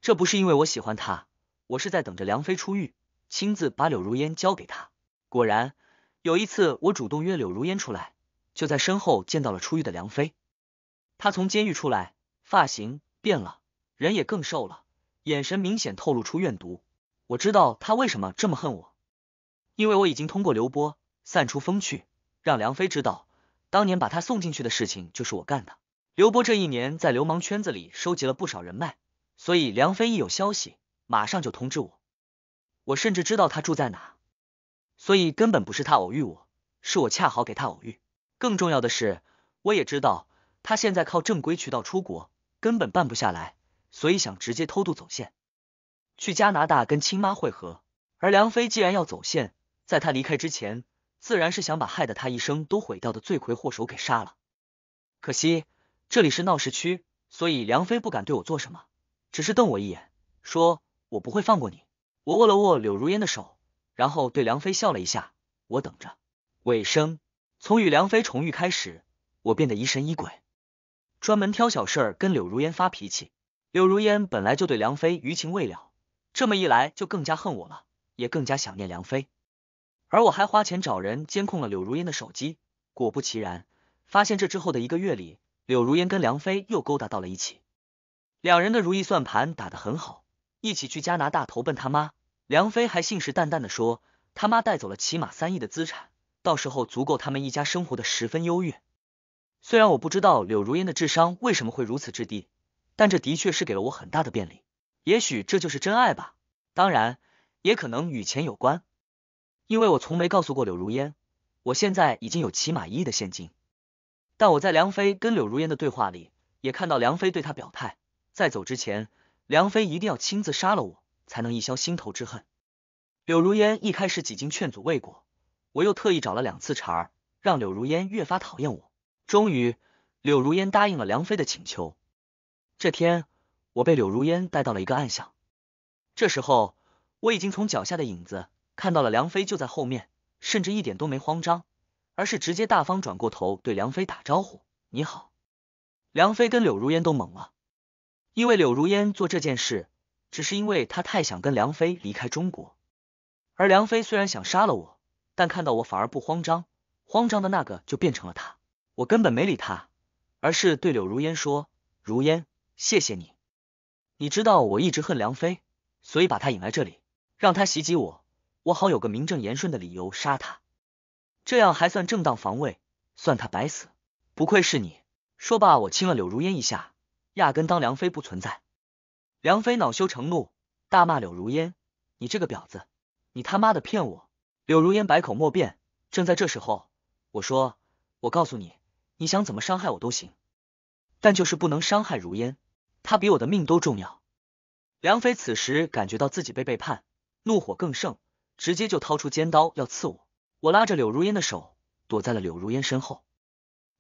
这不是因为我喜欢她，我是在等着梁飞出狱，亲自把柳如烟交给他。果然，有一次我主动约柳如烟出来，就在身后见到了出狱的梁飞。他从监狱出来，发型变了，人也更瘦了。眼神明显透露出怨毒。我知道他为什么这么恨我，因为我已经通过刘波散出风趣，让梁飞知道当年把他送进去的事情就是我干的。刘波这一年在流氓圈子里收集了不少人脉，所以梁飞一有消息，马上就通知我。我甚至知道他住在哪，所以根本不是他偶遇我，是我恰好给他偶遇。更重要的是，我也知道他现在靠正规渠道出国根本办不下来。所以想直接偷渡走线，去加拿大跟亲妈会合。而梁飞既然要走线，在他离开之前，自然是想把害得他一生都毁掉的罪魁祸首给杀了。可惜这里是闹市区，所以梁飞不敢对我做什么，只是瞪我一眼，说我不会放过你。我握了握柳如烟的手，然后对梁飞笑了一下。我等着。尾声从与梁飞重遇开始，我变得疑神疑鬼，专门挑小事跟柳如烟发脾气。柳如烟本来就对梁飞余情未了，这么一来就更加恨我了，也更加想念梁飞。而我还花钱找人监控了柳如烟的手机，果不其然，发现这之后的一个月里，柳如烟跟梁飞又勾搭到了一起。两人的如意算盘打得很好，一起去加拿大投奔他妈。梁飞还信誓旦旦的说，他妈带走了起码三亿的资产，到时候足够他们一家生活的十分优越。虽然我不知道柳如烟的智商为什么会如此之低。但这的确是给了我很大的便利，也许这就是真爱吧。当然，也可能与钱有关，因为我从没告诉过柳如烟。我现在已经有起码一亿的现金，但我在梁飞跟柳如烟的对话里，也看到梁飞对他表态，在走之前，梁飞一定要亲自杀了我，才能一消心头之恨。柳如烟一开始几经劝阻未果，我又特意找了两次茬，让柳如烟越发讨厌我。终于，柳如烟答应了梁飞的请求。这天，我被柳如烟带到了一个暗巷。这时候，我已经从脚下的影子看到了梁飞就在后面，甚至一点都没慌张，而是直接大方转过头对梁飞打招呼：“你好。”梁飞跟柳如烟都懵了，因为柳如烟做这件事只是因为她太想跟梁飞离开中国，而梁飞虽然想杀了我，但看到我反而不慌张，慌张的那个就变成了他。我根本没理他，而是对柳如烟说：“如烟。”谢谢你，你知道我一直恨梁飞，所以把他引来这里，让他袭击我，我好有个名正言顺的理由杀他，这样还算正当防卫，算他白死。不愧是你。说罢，我亲了柳如烟一下，压根当梁飞不存在。梁飞恼羞成怒，大骂柳如烟：“你这个婊子，你他妈的骗我！”柳如烟百口莫辩。正在这时候，我说：“我告诉你，你想怎么伤害我都行，但就是不能伤害如烟。”他比我的命都重要。梁飞此时感觉到自己被背叛，怒火更盛，直接就掏出尖刀要刺我。我拉着柳如烟的手，躲在了柳如烟身后。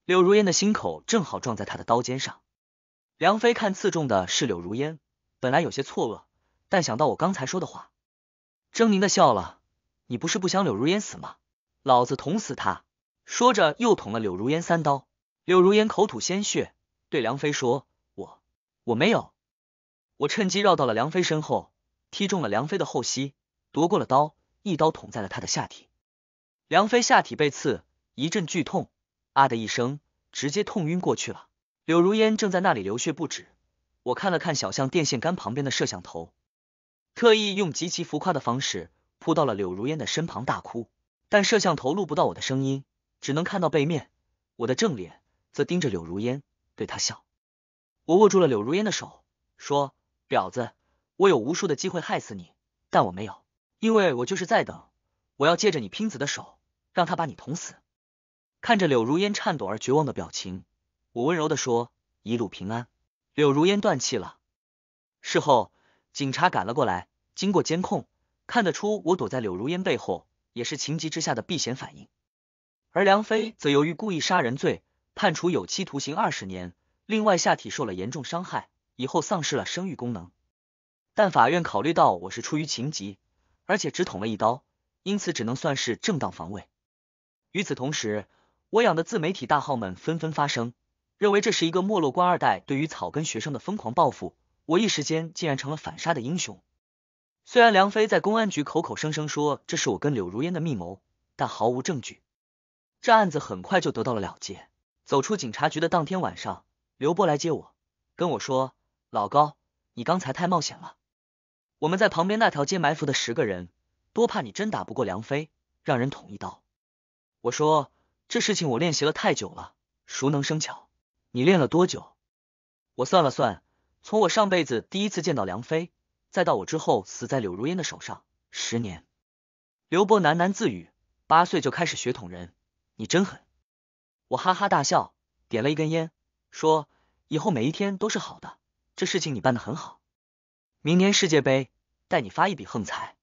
柳如烟的心口正好撞在他的刀尖上。梁飞看刺中的是柳如烟，本来有些错愕，但想到我刚才说的话，狰狞的笑了：“你不是不想柳如烟死吗？老子捅死他！”说着又捅了柳如烟三刀。柳如烟口吐鲜血，对梁飞说。我没有，我趁机绕到了梁飞身后，踢中了梁飞的后膝，夺过了刀，一刀捅在了他的下体。梁飞下体被刺，一阵剧痛，啊的一声，直接痛晕过去了。柳如烟正在那里流血不止，我看了看小巷电线杆旁边的摄像头，特意用极其浮夸的方式扑到了柳如烟的身旁大哭，但摄像头录不到我的声音，只能看到背面，我的正脸则盯着柳如烟，对他笑。我握住了柳如烟的手，说：“婊子，我有无数的机会害死你，但我没有，因为我就是在等。我要借着你拼死的手，让他把你捅死。”看着柳如烟颤抖而绝望的表情，我温柔的说：“一路平安。”柳如烟断气了。事后，警察赶了过来，经过监控，看得出我躲在柳如烟背后，也是情急之下的避险反应。而梁飞则由于故意杀人罪，判处有期徒刑二十年。另外，下体受了严重伤害，以后丧失了生育功能。但法院考虑到我是出于情急，而且只捅了一刀，因此只能算是正当防卫。与此同时，我养的自媒体大号们纷纷发声，认为这是一个没落官二代对于草根学生的疯狂报复。我一时间竟然成了反杀的英雄。虽然梁飞在公安局口口声声说这是我跟柳如烟的密谋，但毫无证据。这案子很快就得到了了结。走出警察局的当天晚上。刘波来接我，跟我说：“老高，你刚才太冒险了。我们在旁边那条街埋伏的十个人，多怕你真打不过梁飞，让人捅一刀。”我说：“这事情我练习了太久了，熟能生巧。你练了多久？”我算了算，从我上辈子第一次见到梁飞，再到我之后死在柳如烟的手上，十年。刘波喃喃自语：“八岁就开始学捅人，你真狠。”我哈哈大笑，点了一根烟。说以后每一天都是好的，这事情你办的很好。明年世界杯带你发一笔横财。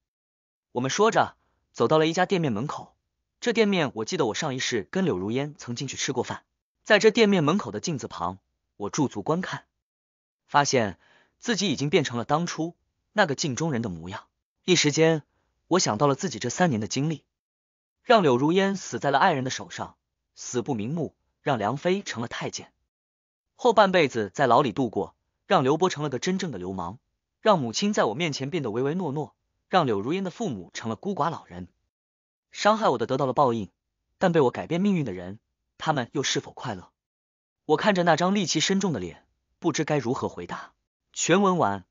我们说着走到了一家店面门口，这店面我记得我上一世跟柳如烟曾进去吃过饭。在这店面门口的镜子旁，我驻足观看，发现自己已经变成了当初那个镜中人的模样。一时间，我想到了自己这三年的经历，让柳如烟死在了爱人的手上，死不瞑目；让梁飞成了太监。后半辈子在牢里度过，让刘波成了个真正的流氓，让母亲在我面前变得唯唯诺诺，让柳如烟的父母成了孤寡老人。伤害我的得到了报应，但被我改变命运的人，他们又是否快乐？我看着那张戾气深重的脸，不知该如何回答。全文完。